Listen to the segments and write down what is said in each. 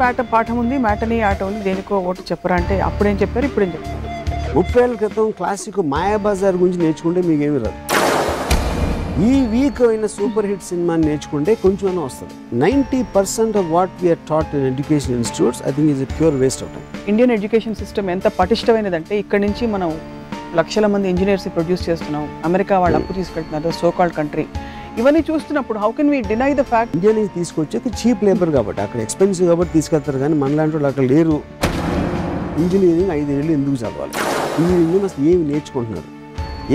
పాట పాఠం ఉంది మ్యాటనీ ఆట ఉంది దేనికో ఒకటి చెప్పరా అంటే అప్పుడేం చెప్పారు ఇప్పుడేం చెప్పారు ముప్పై ఏళ్ళ క్రితం క్లాసిక్ మాయాబజార్ గురించి నేర్చుకుంటే మీకేమి రాదు ఈ వీక్ అయిన సూపర్ హిట్ సినిమాని నేర్చుకుంటే కొంచెం వస్తుంది ninety percent of what we're taught in education institutes I think is pure waste time Indian education system ఎంత పటిష్టమైనదంటే ఇక్కడ నుంచి మనం లక్షల మంది ఇంజనీర్స్ ప్రొడ్యూస్ చేస్తున్నాం అమెరికా వాళ్ళు అప్పు తీసుకెళ్తున్నారు సోకాల్డ్ కంట్రీ ఇవన్నీ చూస్తున్నప్పుడు how can we deny the fact India నుంచి తీసుకొచ్చేది చీప్ లేబర్ కాబట్టి అక్కడ ఎక్స్పెన్సివ్ కాబట్టి తీసుకెళ్తారు కానీ లాంటి వాళ్ళు అక్కడ లేరు ఇంజనీరింగ్ ఐదేళ్ళు ఎందుకు చదవాలి ఇంజనీరింగ్ అసలు ఏమి నేర్చుకుంటున్నారు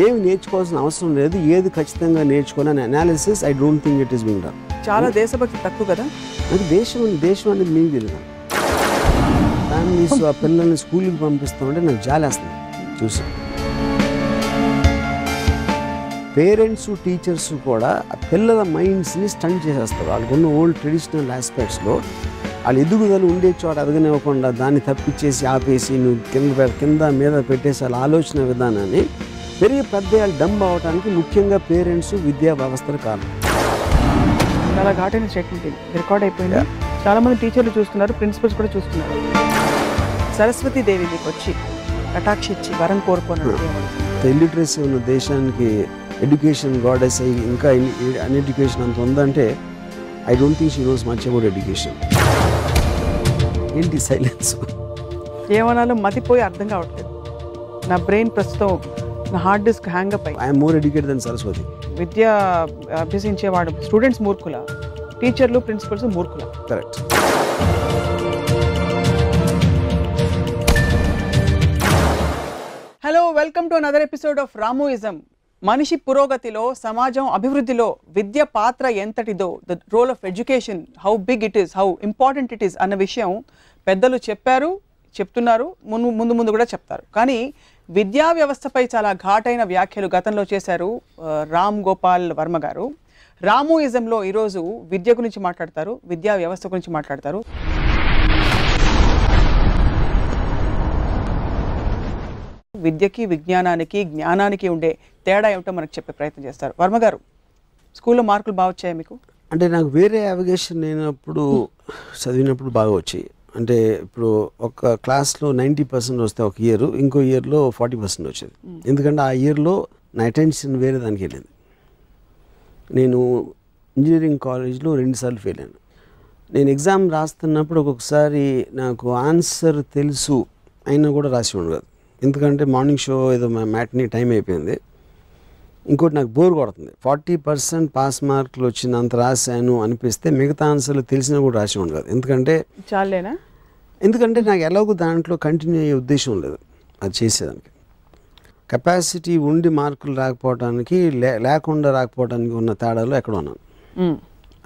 ఏమి నేర్చుకోవాల్సిన అవసరం లేదు ఏది ఖచ్చితంగా నేర్చుకుని అనే analysis I don't think it is being done చాలా దేశభక్తి తక్కువ కదా అది దేశం దేశం అనేది మీకు తెలియదు ఫ్యామిలీస్ ఆ పిల్లల్ని స్కూల్కి పంపిస్తామంటే నాకు జాలేస్తుంది చూసాను పేరెంట్స్ టీచర్స్ కూడా పిల్లల మైండ్స్ని స్టన్ చేసేస్తారు ఉన్న ఓల్డ్ ట్రెడిషనల్ ఆస్పెక్ట్స్లో వాళ్ళు ఎదుగుదల ఉండే చోట ఎదగనివ్వకుండా దాన్ని తప్పించేసి ఆపేసి నువ్వు కింద కింద మీద పెట్టేసి వాళ్ళ ఆలోచన విధానాన్ని పెరిగి వాళ్ళు డంబ్ అవడానికి ముఖ్యంగా పేరెంట్స్ విద్యా వ్యవస్థలు కారణం చాలా ఘాటైన స్టేట్మెంట్ రికార్డ్ అయిపోయింది చాలామంది టీచర్లు చూస్తున్నారు ప్రిన్సిపల్స్ కూడా చూస్తున్నారు సరస్వతి దేవి వచ్చి వచ్చి ఇచ్చి వరం కోరుకోనట్టు ఇల్లిటరసీ hmm. ఉన్న దేశానికి ఎడ్యుకేషన్ గాడెస్ అయ్యి ఇంకా అన్ ఎడ్యుకేషన్ అంత ఉందంటే I don't think she knows much about education ఏంటి సైలెన్స్ ఏమన్నాలో మతిపోయి అర్థం కావట్లేదు నా బ్రెయిన్ ప్రస్తుతం నా హార్డ్ డిస్క్ హ్యాంగ్ అప్ అయ్యి I'm more educated than Saraswati విద్య అభ్యసించేవాడు స్టూడెంట్స్ మూర్ఖుల టీచర్లు ప్రిన్సిపల్స్ మూర్ఖుల correct hello welcome to another episode of రామోయిజం మనిషి పురోగతిలో సమాజం అభివృద్ధిలో విద్య పాత్ర ఎంతటిదో the role of education how big it is how important it is అన్న విషయం పెద్దలు చెప్పారు చెప్తున్నారు ముందు ముందు ముందు కూడా చెప్తారు కానీ విద్యా వ్యవస్థపై చాలా ఘాటైన వ్యాఖ్యలు గతంలో చేశారు రామ్ గోపాల్ వర్మ గారు రామోయిజంలో ఈరోజు విద్య గురించి మాట్లాడతారు విద్యా వ్యవస్థ గురించి మాట్లాడతారు విద్యకి విజ్ఞానానికి జ్ఞానానికి ఉండే తేడా ఏమిటో మనకు చెప్పే ప్రయత్నం చేస్తారు వర్మ గారు స్కూల్లో మార్కులు బాగా వచ్చాయా మీకు అంటే నాకు వేరే అవగేషన్ లేనప్పుడు చదివినప్పుడు బాగా వచ్చాయి అంటే ఇప్పుడు ఒక క్లాస్లో నైంటీ పర్సెంట్ వస్తే ఒక ఇయర్ ఇంకో ఇయర్లో ఫార్టీ పర్సెంట్ వచ్చేది ఎందుకంటే ఆ ఇయర్లో నా అటెన్షన్ వేరే దానికి వెళ్ళింది నేను ఇంజనీరింగ్ కాలేజ్లో రెండుసార్లు ఫెయిల్ అయ్యాను నేను ఎగ్జామ్ రాస్తున్నప్పుడు ఒక్కొక్కసారి నాకు ఆన్సర్ తెలుసు అయినా కూడా రాసి ఉండదు ఎందుకంటే మార్నింగ్ షో ఏదో మ్యాట్ని టైం అయిపోయింది ఇంకోటి నాకు బోర్ కొడుతుంది ఫార్టీ పర్సెంట్ పాస్ మార్కులు వచ్చినంత రాశాను అనిపిస్తే మిగతా ఆన్సర్లు తెలిసినా కూడా రాసి ఉండదు ఎందుకంటే చాలేనా ఎందుకంటే నాకు ఎలాగో దాంట్లో కంటిన్యూ అయ్యే ఉద్దేశం లేదు అది చేసేదానికి కెపాసిటీ ఉండి మార్కులు రాకపోవడానికి లేకుండా రాకపోవడానికి ఉన్న తేడాలో ఎక్కడ ఉన్నాను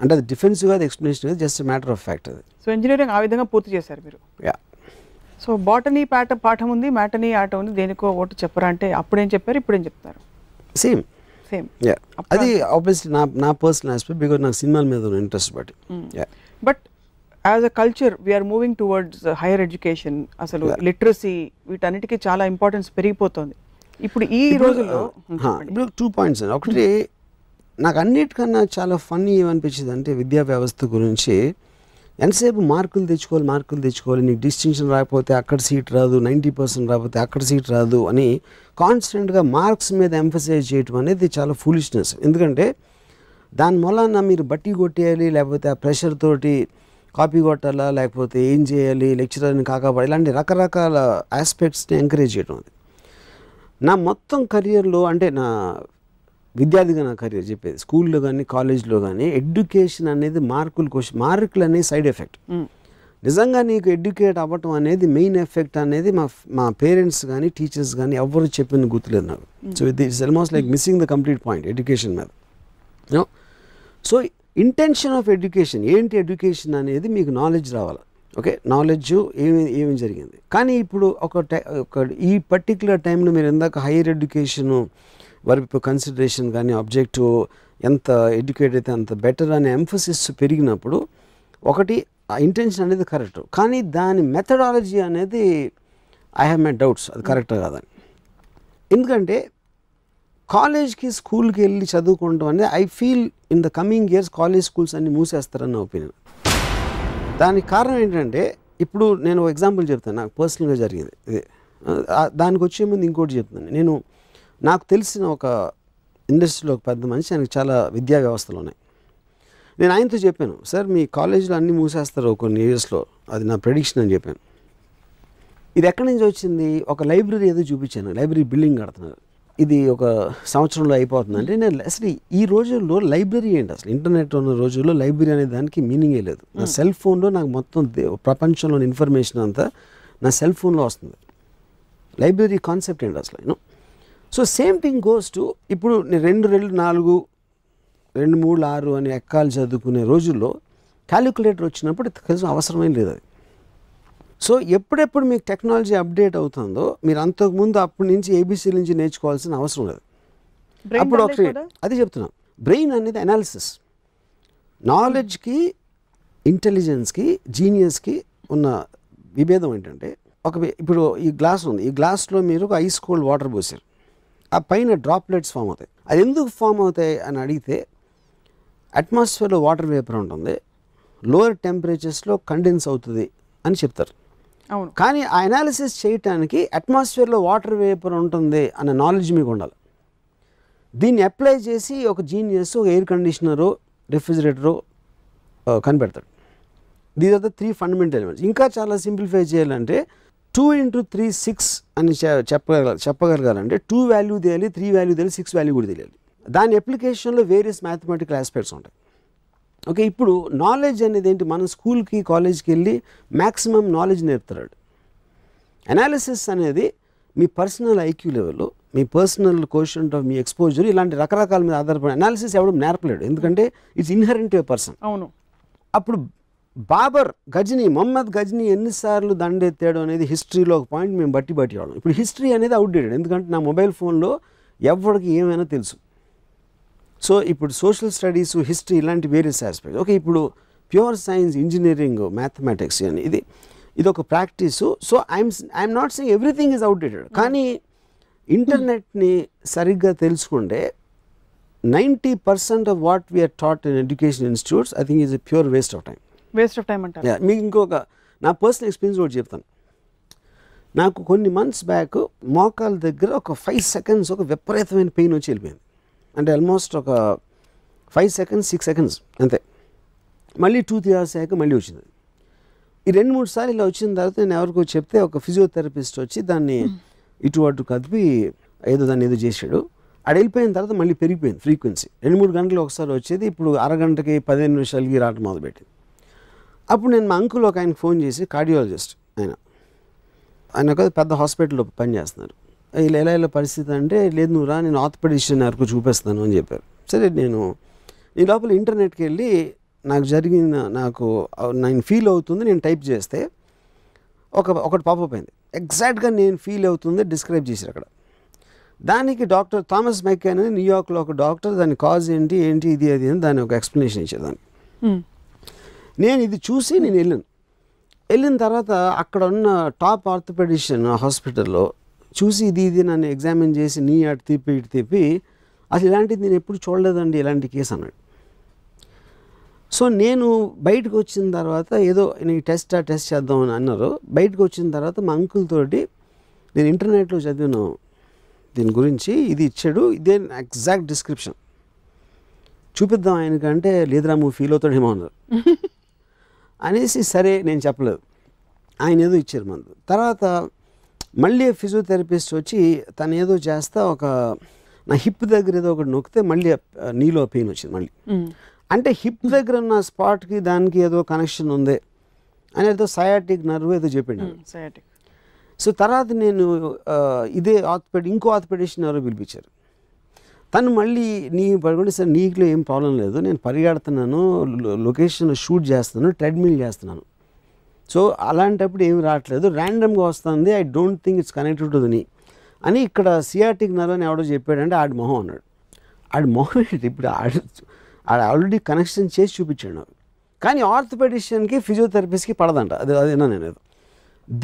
అంటే అది డిఫెన్సివ్ అది ఎక్స్ప్లెనేషన్ కాదు జస్ట్ మ్యాటర్ ఆఫ్ ఫ్యాక్ట్ అది సో ఇంజనీరింగ్ ఆ విధంగా పూర్తి చేశారు మీరు యా సో బాటనీ పాట పాఠం ఉంది మ్యాటనీ ఆట ఉంది దేనికో ఒకటి చెప్పరా అంటే అప్పుడేం చెప్పారు ఇప్పుడేం చెప్తారు సేమ్ అది ఆబ్వియస్లీ నా నా పర్సనల్ ఆస్పెక్ట్ బికాజ్ నాకు సినిమాల మీద ఉన్న ఇంట్రెస్ట్ బట్టి but as a culture we're moving towards higher education అసలు లిటరసీ వీటన్నిటికీ చాలా ఇంపార్టెన్స్ పెరిగిపోతుంది ఇప్పుడు ఈ రోజుల్లో uh, hmm, ఇప్పుడు టూ పాయింట్స్ అండి ఒకటి నాకు అన్నిటికన్నా చాలా ఫన్నీ ఏమనిపించింది అంటే విద్యా వ్యవస్థ గురించి ఎంతసేపు మార్కులు తెచ్చుకోవాలి మార్కులు తెచ్చుకోవాలి నీకు డిస్టింక్షన్ రాకపోతే అక్కడ సీట్ రాదు నైంటీ పర్సెంట్ రాకపోతే అక్కడ సీట్ రాదు అని కాన్స్టెంట్గా మార్క్స్ మీద ఎంఫసైజ్ చేయటం అనేది చాలా ఫూలిష్నెస్ ఎందుకంటే దాని మూలాన మీరు బట్టి కొట్టేయాలి లేకపోతే ఆ ప్రెషర్ తోటి కాపీ కొట్టాలా లేకపోతే ఏం చేయాలి లెక్చరర్ని కాకపడాలి ఇలాంటి రకరకాల ఆస్పెక్ట్స్ని ఎంకరేజ్ చేయడం అది నా మొత్తం కెరియర్లో అంటే నా విద్యార్థిగా నా కరియర్ చెప్పేది స్కూల్లో కానీ కాలేజ్లో కానీ ఎడ్యుకేషన్ అనేది మార్కులు క్వశ్చన్ మార్కులు అనేది సైడ్ ఎఫెక్ట్ నిజంగా నీకు ఎడ్యుకేట్ అవ్వటం అనేది మెయిన్ ఎఫెక్ట్ అనేది మా మా పేరెంట్స్ కానీ టీచర్స్ కానీ ఎవరు చెప్పింది గుర్తులేదు నాకు సో ఇది it's almost like missing the complete point education మీద సో ఇంటెన్షన్ ఆఫ్ ఎడ్యుకేషన్ ఏంటి ఎడ్యుకేషన్ అనేది మీకు నాలెడ్జ్ రావాలి ఓకే నాలెడ్జ్ ఏమి ఏమి జరిగింది కానీ ఇప్పుడు ఒక ఒక ఈ పర్టిక్యులర్ టైంలో మీరు ఇందాక హైయర్ ఎడ్యుకేషను వారి కన్సిడరేషన్ కానీ ఆబ్జెక్టివ్ ఎంత ఎడ్యుకేట్ అయితే అంత బెటర్ అనే ఎంఫోసిస్ పెరిగినప్పుడు ఒకటి ఆ ఇంటెన్షన్ అనేది కరెక్ట్ కానీ దాని మెథడాలజీ అనేది ఐ హ్యావ్ మై డౌట్స్ అది కరెక్ట్ కాదని ఎందుకంటే కాలేజ్కి స్కూల్కి వెళ్ళి చదువుకోవడం అనేది I feel in the coming years college schools అన్ని మూసేస్తారన్న ఒపీనియన్ దానికి కారణం ఏంటంటే ఇప్పుడు నేను ఎగ్జాంపుల్ చెప్తాను నాకు పర్సనల్గా జరిగింది ఇది దానికి వచ్చే ముందు ఇంకోటి చెప్తాను నేను నాకు తెలిసిన ఒక ఇండస్ట్రీలో ఒక పెద్ద మనిషి ఆయనకు చాలా విద్యా వ్యవస్థలు ఉన్నాయి నేను ఆయనతో చెప్పాను సార్ మీ కాలేజీలో అన్నీ మూసేస్తారు కొన్ని ఇయర్స్లో అది నా ప్రెడిక్షన్ అని చెప్పాను ఇది ఎక్కడి నుంచి వచ్చింది ఒక లైబ్రరీ ఏదో చూపించాను లైబ్రరీ బిల్డింగ్ కడుతున్నారు ఇది ఒక సంవత్సరంలో అయిపోతుంది అంటే నేను అసలు ఈ రోజుల్లో లైబ్రరీ ఏంటి అసలు ఇంటర్నెట్ ఉన్న రోజుల్లో లైబ్రరీ అనే దానికి మీనింగే లేదు నా సెల్ ఫోన్లో నాకు మొత్తం ప్రపంచంలోని ఇన్ఫర్మేషన్ అంతా నా సెల్ ఫోన్లో వస్తుంది లైబ్రరీ కాన్సెప్ట్ ఏంటి అసలు so same thing goes to ఇప్పుడు రెండు రెండు నాలుగు రెండు మూడు ఆరు అని ఎక్కాలు చదువుకునే రోజుల్లో క్యాలిక్యులేటర్ వచ్చినప్పుడు కలిసిన అవసరమే లేదు అది సో ఎప్పుడెప్పుడు మీకు టెక్నాలజీ అప్డేట్ అవుతుందో మీరు అంతకుముందు అప్పటి నుంచి ఏబీసీ నుంచి నేర్చుకోవాల్సిన అవసరం లేదు అప్పుడు ఒకటి అది చెప్తున్నాం బ్రెయిన్ అనేది అనాలిసిస్ నాలెడ్జ్కి ఇంటెలిజెన్స్కి జీనియస్కి ఉన్న విభేదం ఏంటంటే ఒక ఇప్పుడు ఈ గ్లాస్ ఉంది ఈ గ్లాస్లో మీరు ఒక ఐస్ కోల్డ్ వాటర్ పోసారు ఆ పైన డ్రాప్లెట్స్ ఫామ్ అవుతాయి అది ఎందుకు ఫామ్ అవుతాయి అని అడిగితే అట్మాస్ఫియర్లో వాటర్ వేపర్ ఉంటుంది లోయర్ టెంపరేచర్స్లో కండెన్స్ అవుతుంది అని చెప్తారు అవును కానీ ఆ అనాలిసిస్ చేయటానికి అట్మాస్ఫియర్లో వాటర్ వేపర్ ఉంటుంది అన్న నాలెడ్జ్ మీకు ఉండాలి దీన్ని అప్లై చేసి ఒక జీనియస్ ఒక ఎయిర్ కండిషనరు రిఫ్రిజిరేటరు కనిపెడతాడు దీని తర్వాత త్రీ ఫండమెంటల్ ఎలిమెంట్స్ ఇంకా చాలా సింప్లిఫై చేయాలంటే టూ ఇంటూ త్రీ సిక్స్ అని చెప్పగల చెప్పగలగాలంటే టూ వాల్యూ తెలియాలి త్రీ వాల్యూ తెలియాలి సిక్స్ వాల్యూ కూడా తెలియాలి దాని అప్లికేషన్లో వేరియస్ మ్యాథమెటికల్ ఆస్పెక్ట్స్ ఉంటాయి ఓకే ఇప్పుడు నాలెడ్జ్ అనేది ఏంటి మనం స్కూల్కి కాలేజ్కి వెళ్ళి మ్యాక్సిమం నాలెడ్జ్ నేర్పుతాడు అనాలిసిస్ అనేది మీ పర్సనల్ ఐక్యూ లెవెల్లో మీ పర్సనల్ క్వశ్చన్ ఆఫ్ మీ ఎక్స్పోజర్ ఇలాంటి రకరకాల మీద ఆధారపడి అనాలిసిస్ ఎవడం నేర్పలేడు ఎందుకంటే ఇట్స్ ఇన్హరెంట్ పర్సన్ అవును అప్పుడు బాబర్ గజనీ మొహమ్మద్ గజనీ ఎన్నిసార్లు దండెత్తాడు అనేది హిస్టరీలో ఒక పాయింట్ మేము బట్టి బట్టి వాళ్ళం ఇప్పుడు హిస్టరీ అనేది అవుట్డేటెడ్ ఎందుకంటే నా మొబైల్ ఫోన్లో ఎవరికి ఏమైనా తెలుసు సో ఇప్పుడు సోషల్ స్టడీస్ హిస్టరీ ఇలాంటి వేరియస్ ఆస్పెక్ట్స్ ఓకే ఇప్పుడు ప్యూర్ సైన్స్ ఇంజనీరింగ్ మ్యాథమెటిక్స్ అని ఇది ఇది ఒక practice so I'm I'm not saying everything is outdated కానీ ఇంటర్నెట్ని సరిగ్గా తెలుసుకుంటే ninety percent of what we're taught in education institutes I think is a pure waste of time waste of time అంటే మీకు ఇంకొక నా పర్సనల్ ఎక్స్పీరియన్స్ కూడా చెప్తాను నాకు కొన్ని మంత్స్ బ్యాక్ మోకాల దగ్గర ఒక ఫైవ్ సెకండ్స్ ఒక విపరీతమైన పెయిన్ వచ్చి వెళ్ళిపోయింది అంటే ఆల్మోస్ట్ ఒక ఫైవ్ సెకండ్స్ సిక్స్ సెకండ్స్ అంతే మళ్ళీ టూ త్రీ అవర్స్ అయ్యాక మళ్ళీ వచ్చింది ఈ రెండు మూడు సార్లు ఇలా వచ్చిన తర్వాత నేను ఎవరికో చెప్తే ఒక ఫిజియోథెరపిస్ట్ వచ్చి దాన్ని ఇటు అటు కదిపి ఏదో దాన్ని ఏదో చేశాడు అడు వెళ్ళిపోయిన తర్వాత మళ్ళీ పెరిగిపోయింది ఫ్రీక్వెన్సీ రెండు మూడు గంటలు ఒకసారి వచ్చేది ఇప్పుడు అరగంటకి పదిహేను నిమిషాలకి రావడం మొదలుపెట్టింది అప్పుడు నేను మా అంకుల్ ఒక ఆయనకు ఫోన్ చేసి కార్డియాలజిస్ట్ ఆయన ఆయన ఒక పెద్ద హాస్పిటల్లో పనిచేస్తున్నారు వీళ్ళు ఎలా ఇలా పరిస్థితి అంటే లేదు నువ్వు రా నేను ఆర్థోపెడిషన్ వరకు చూపిస్తాను అని చెప్పారు సరే నేను ఈ లోపల ఇంటర్నెట్కి వెళ్ళి నాకు జరిగిన నాకు నేను ఫీల్ అవుతుంది నేను టైప్ చేస్తే ఒక ఒకటి పాపప్ అయింది ఎగ్జాక్ట్గా నేను ఫీల్ అవుతుంది డిస్క్రైబ్ చేశారు అక్కడ దానికి డాక్టర్ థామస్ మెక్కే అనేది న్యూయార్క్లో ఒక డాక్టర్ దాని కాజ్ ఏంటి ఏంటి ఇది అది అని దాని ఒక ఎక్స్ప్లెనేషన్ ఇచ్చేదాన్ని నేను ఇది చూసి నేను వెళ్ళాను వెళ్ళిన తర్వాత అక్కడ ఉన్న టాప్ ఆర్థోపెడిషియన్ హాస్పిటల్లో చూసి ఇది ఇది నన్ను ఎగ్జామిన్ చేసి నీ అటు తిప్పి ఇటు తిప్పి అసలు ఇలాంటిది నేను ఎప్పుడు చూడలేదండి ఇలాంటి కేసు అన్నాడు సో నేను బయటకు వచ్చిన తర్వాత ఏదో నేను టెస్ట్ ఆ టెస్ట్ చేద్దాం అని అన్నారు బయటకు వచ్చిన తర్వాత మా అంకుల్ తోటి నేను ఇంటర్నెట్లో చదివాను దీని గురించి ఇది ఇచ్చాడు ఇదే ఎగ్జాక్ట్ డిస్క్రిప్షన్ చూపిద్దాం ఆయనకంటే లేదురా మూవీ ఫీల్ అవుతాడేమో అన్నారు అనేసి సరే నేను చెప్పలేదు ఆయన ఏదో ఇచ్చారు మందు తర్వాత మళ్ళీ ఫిజియోథెరపిస్ట్ వచ్చి తను ఏదో చేస్తా ఒక నా హిప్ దగ్గర ఏదో ఒకటి నొక్కితే మళ్ళీ నీలో పెయిన్ వచ్చింది మళ్ళీ అంటే హిప్ దగ్గర ఉన్న స్పాట్కి దానికి ఏదో కనెక్షన్ ఉంది అని ఏదో సయాటిక్ నర్వ్ ఏదో చెప్పిండు సో తర్వాత నేను ఇదే ఆత్పెడ్ ఇంకో ఆత్పెడేషన్ ఎవరో పిలిపించారు తను మళ్ళీ నీ పడుకుంటే సార్ నీకులో ఏం ప్రాబ్లం లేదు నేను పరిగెడుతున్నాను లొకేషన్ షూట్ చేస్తున్నాను ట్రెడ్మిల్ చేస్తున్నాను సో అలాంటప్పుడు ఏమి రావట్లేదు ర్యాండమ్గా వస్తుంది I don't think it's connected to the అని ఇక్కడ సియాటిక్ నర్వ్ అని ఎవడో చెప్పాడంటే ఆడి మొహం అన్నాడు ఆడి మొహం ఏంటి ఇప్పుడు ఆడు ఆడ ఆల్రెడీ కనెక్షన్ చేసి చూపించాడు కానీ ఆర్థోపెడిషియన్కి ఫిజియోథెరపిస్ట్కి పడదంట అది అది నేను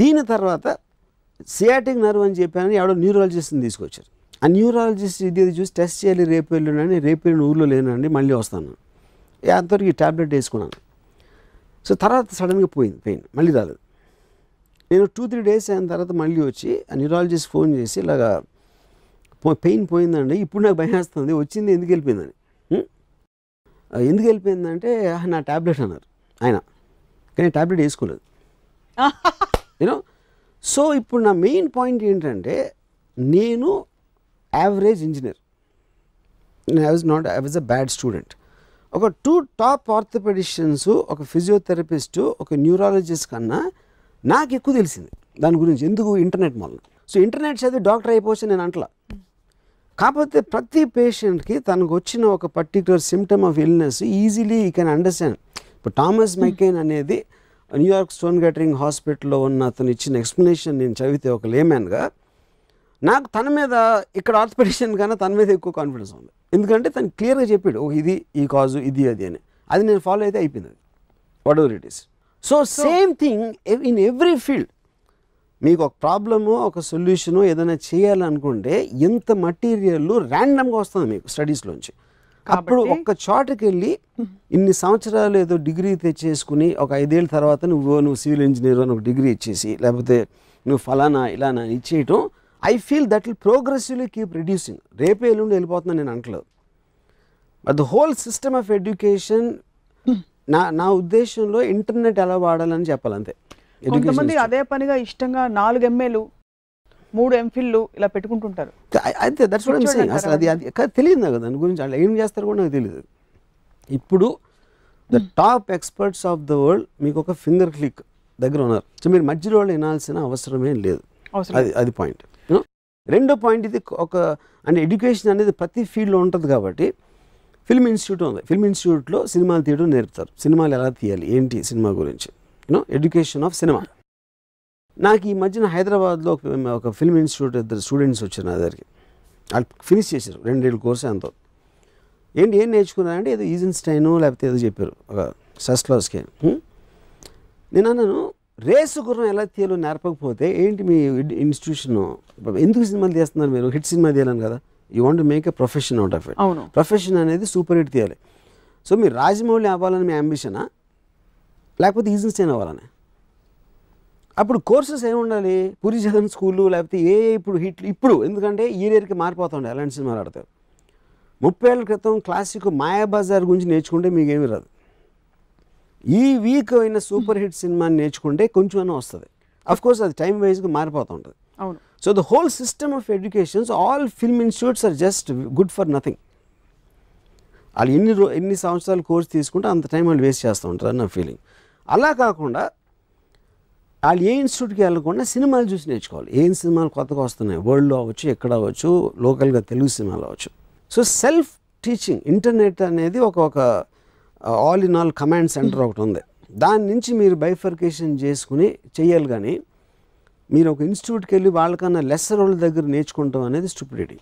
దీని తర్వాత సియాటిక్ నర్వ్ అని చెప్పానని ఎవడో న్యూరాలజిస్ట్ని తీసుకొచ్చారు ఆ న్యూరాలజిస్ట్ ఇది చూసి టెస్ట్ చేయాలి రేపు వెళ్ళినని రేపు వెళ్ళిన ఊళ్ళో లేనండి మళ్ళీ వస్తాను అంతవరకు ఈ ట్యాబ్లెట్ వేసుకున్నాను సో తర్వాత సడన్గా పోయింది పెయిన్ మళ్ళీ రాలేదు నేను టూ త్రీ డేస్ అయిన తర్వాత మళ్ళీ వచ్చి ఆ న్యూరాలజిస్ట్ ఫోన్ చేసి ఇలాగ పెయిన్ పోయిందండి ఇప్పుడు నాకు భయం వేస్తుంది వచ్చింది ఎందుకు వెళ్ళిపోయిందని ఎందుకు వెళ్ళిపోయిందంటే నా ట్యాబ్లెట్ అన్నారు ఆయన కానీ ట్యాబ్లెట్ వేసుకోలేదు యూనో సో ఇప్పుడు నా మెయిన్ పాయింట్ ఏంటంటే నేను average engineer I was not I was a bad student ఒక టూ టాప్ ఆర్థోపెడిషియన్స్ ఒక ఫిజియోథెరపిస్ట్ ఒక న్యూరాలజిస్ట్ కన్నా నాకు ఎక్కువ తెలిసింది దాని గురించి ఎందుకు ఇంటర్నెట్ వల్ల సో ఇంటర్నెట్ చదివి డాక్టర్ అయిపోవచ్చు నేను అంటలా కాకపోతే ప్రతి పేషెంట్కి తనకు వచ్చిన ఒక particular symptom of illness easily he can understand ఇప్పుడు థామస్ మైకేన్ hmm. అనేది న్యూయార్క్ స్టోన్ గ్యాటరింగ్ హాస్పిటల్లో ఉన్న అతను ఇచ్చిన ఎక్స్ప్లెనేషన్ నేను చదివితే ఒక లేమాన్గా నాకు తన మీద ఇక్కడ ఆర్థపడిషన్ కన్నా తన మీద ఎక్కువ కాన్ఫిడెన్స్ ఉంది ఎందుకంటే తను క్లియర్గా చెప్పాడు ఓ ఇది ఈ కాజు ఇది అది అని అది నేను ఫాలో అయితే అయిపోయింది whatever it is so same thing in every field మీకు ఒక ప్రాబ్లము ఒక సొల్యూషను ఏదైనా చేయాలనుకుంటే ఎంత మటీరియల్ ర్యాండమ్గా వస్తుంది మీకు స్టడీస్లోంచి అప్పుడు ఒక్క చోటకి వెళ్ళి ఇన్ని సంవత్సరాలు ఏదో డిగ్రీ తెచ్చేసుకుని ఒక ఐదేళ్ళ తర్వాత నువ్వు నువ్వు సివిల్ ఇంజనీర్ అని ఒక డిగ్రీ ఇచ్చేసి లేకపోతే నువ్వు ఫలానా ఇలానా ఇచ్చేయటం I feel that will progressively keep reducing రేపే ఎల్లుండి వెళ్ళిపోతుందని నేను అంటలేదు but the whole system of education నా నా ఉద్దేశంలో ఇంటర్నెట్ ఎలా వాడాలని చెప్పాలంతే కొంతమంది అదే పనిగా ఇష్టంగా నాలుగు ఎంఏలు మూడు ఎంఫిల్లు ఇలా పెట్టుకుంటుంటారు అయితే దట్స్ వాట్ ఐమ్ అసలు అది అది తెలియదు కదా దాని గురించి అలా ఏం చేస్తారు కూడా నాకు తెలియదు ఇప్పుడు the top experts of the world మీకు ఒక ఫింగర్ క్లిక్ దగ్గర ఉన్నారు సో మీరు మధ్యలో వినాల్సిన అవసరమే లేదు అది అది పాయింట్ రెండో పాయింట్ ఇది ఒక అంటే ఎడ్యుకేషన్ అనేది ప్రతి ఫీల్డ్లో ఉంటుంది కాబట్టి ఫిల్మ్ ఇన్స్టిట్యూట్ ఉంది ఫిల్మ్ ఇన్స్టిట్యూట్లో సినిమాలు తీయడం నేర్పుతారు సినిమాలు ఎలా తీయాలి ఏంటి సినిమా గురించి యూనో ఎడ్యుకేషన్ ఆఫ్ సినిమా నాకు ఈ మధ్యన హైదరాబాద్లో ఒక ఫిల్మ్ ఇన్స్టిట్యూట్ ఇద్దరు స్టూడెంట్స్ వచ్చారు నా దగ్గరికి వాళ్ళు ఫినిష్ చేశారు రెండేళ్ళు కోర్సు అంత ఏంటి ఏం నేర్చుకున్నారంటే ఏదో ఈజన్స్టైను లేకపోతే ఏదో చెప్పారు ఒక సస్ క్లాస్కి నేను అన్నాను రేసు గుర్రం ఎలా తీయాలో నేర్పకపోతే ఏంటి మీ ఇన్స్టిట్యూషన్ ఎందుకు సినిమాలు తీస్తున్నారు మీరు హిట్ సినిమా తీయాలని కదా you want make a profession out of it profession అనేది సూపర్ హిట్ తీయాలి సో మీరు రాజమౌళి అవ్వాలని మీ అంబిషనా లేకపోతే ఈజన్స్టైన్ అవ్వాలని అప్పుడు కోర్సెస్ ఏమి ఉండాలి పూరి జగన్ స్కూళ్ళు లేకపోతే ఏ ఇప్పుడు హిట్ ఇప్పుడు ఎందుకంటే ఈ ఏరియాకి మారిపోతుండే అలాంటి సినిమాలు ఆడతారు ముప్పై ఏళ్ళ క్రితం క్లాసిక్ మాయాబజార్ గురించి నేర్చుకుంటే మీకేమీ రాదు ఈ వీక్ అయిన సూపర్ హిట్ సినిమాని నేర్చుకుంటే కొంచెం వస్తుంది అఫ్ కోర్స్ అది టైం వైజ్గా మారిపోతూ ఉంటుంది so the whole system of educations all film institutes are just good for nothing వాళ్ళు ఎన్ని రో ఎన్ని సంవత్సరాలు కోర్స్ తీసుకుంటే అంత టైం వాళ్ళు వేస్ట్ చేస్తూ ఉంటారు నా ఫీలింగ్ అలా కాకుండా వాళ్ళు ఏ ఇన్స్టిట్యూట్కి వెళ్ళకుండా సినిమాలు చూసి నేర్చుకోవాలి ఏం సినిమాలు కొత్తగా వస్తున్నాయి వరల్డ్లో అవ్వచ్చు ఎక్కడ అవ్వచ్చు లోకల్గా తెలుగు సినిమాలు అవ్వచ్చు సో సెల్ఫ్ టీచింగ్ ఇంటర్నెట్ అనేది ఒక ఒక all in all command centre hmm. ఒకటి ఉంది దాని నుంచి మీరు బైఫర్కేషన్ చేసుకుని చేయాలి కానీ మీరు ఒక ఇన్స్టిట్యూట్కి వెళ్ళి వాళ్ళకన్నా లెస్సర్ వాళ్ళ దగ్గర నేర్చుకుంటాం అనేది స్టూపిడిటీ